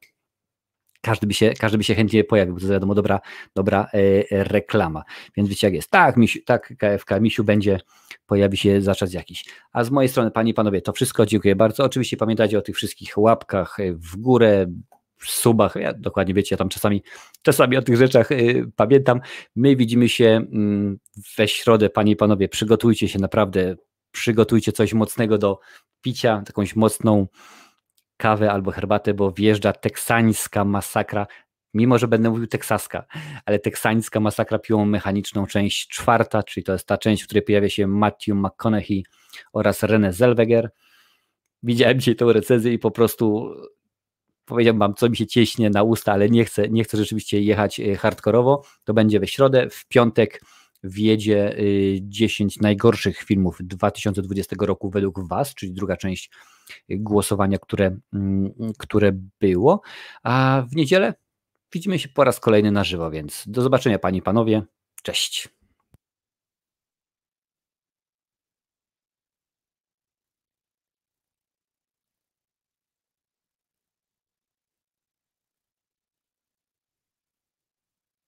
każdy by się, każdy by się chętnie pojawił, bo to wiadomo, dobra, dobra e, reklama. Więc wiecie jak jest, tak, misiu, tak KFK, misiu będzie, pojawi się za czas jakiś. A z mojej strony, panie i panowie, to wszystko, dziękuję bardzo. Oczywiście pamiętajcie o tych wszystkich łapkach e, w górę, w subach, ja dokładnie wiecie, ja tam czasami, czasami o tych rzeczach e, pamiętam. My widzimy się mm, we środę, panie i panowie, przygotujcie się naprawdę, przygotujcie coś mocnego do picia, jakąś mocną kawę albo herbatę, bo wjeżdża teksańska masakra, mimo że będę mówił teksaska, ale teksańska masakra piłą mechaniczną, część czwarta, czyli to jest ta część, w której pojawia się Matthew McConaughey oraz René Zellweger. Widziałem dzisiaj tę recenzję i po prostu powiedziałem wam, co mi się cieśnie na usta, ale nie chcę, nie chcę rzeczywiście jechać e, hardkorowo. To będzie we środę, w piątek wiedzie 10 y, najgorszych filmów 2020 roku według Was, czyli druga część y, głosowania, które, mm, które było. A w niedzielę widzimy się po raz kolejny na żywo, więc do zobaczenia Pani i Panowie. Cześć.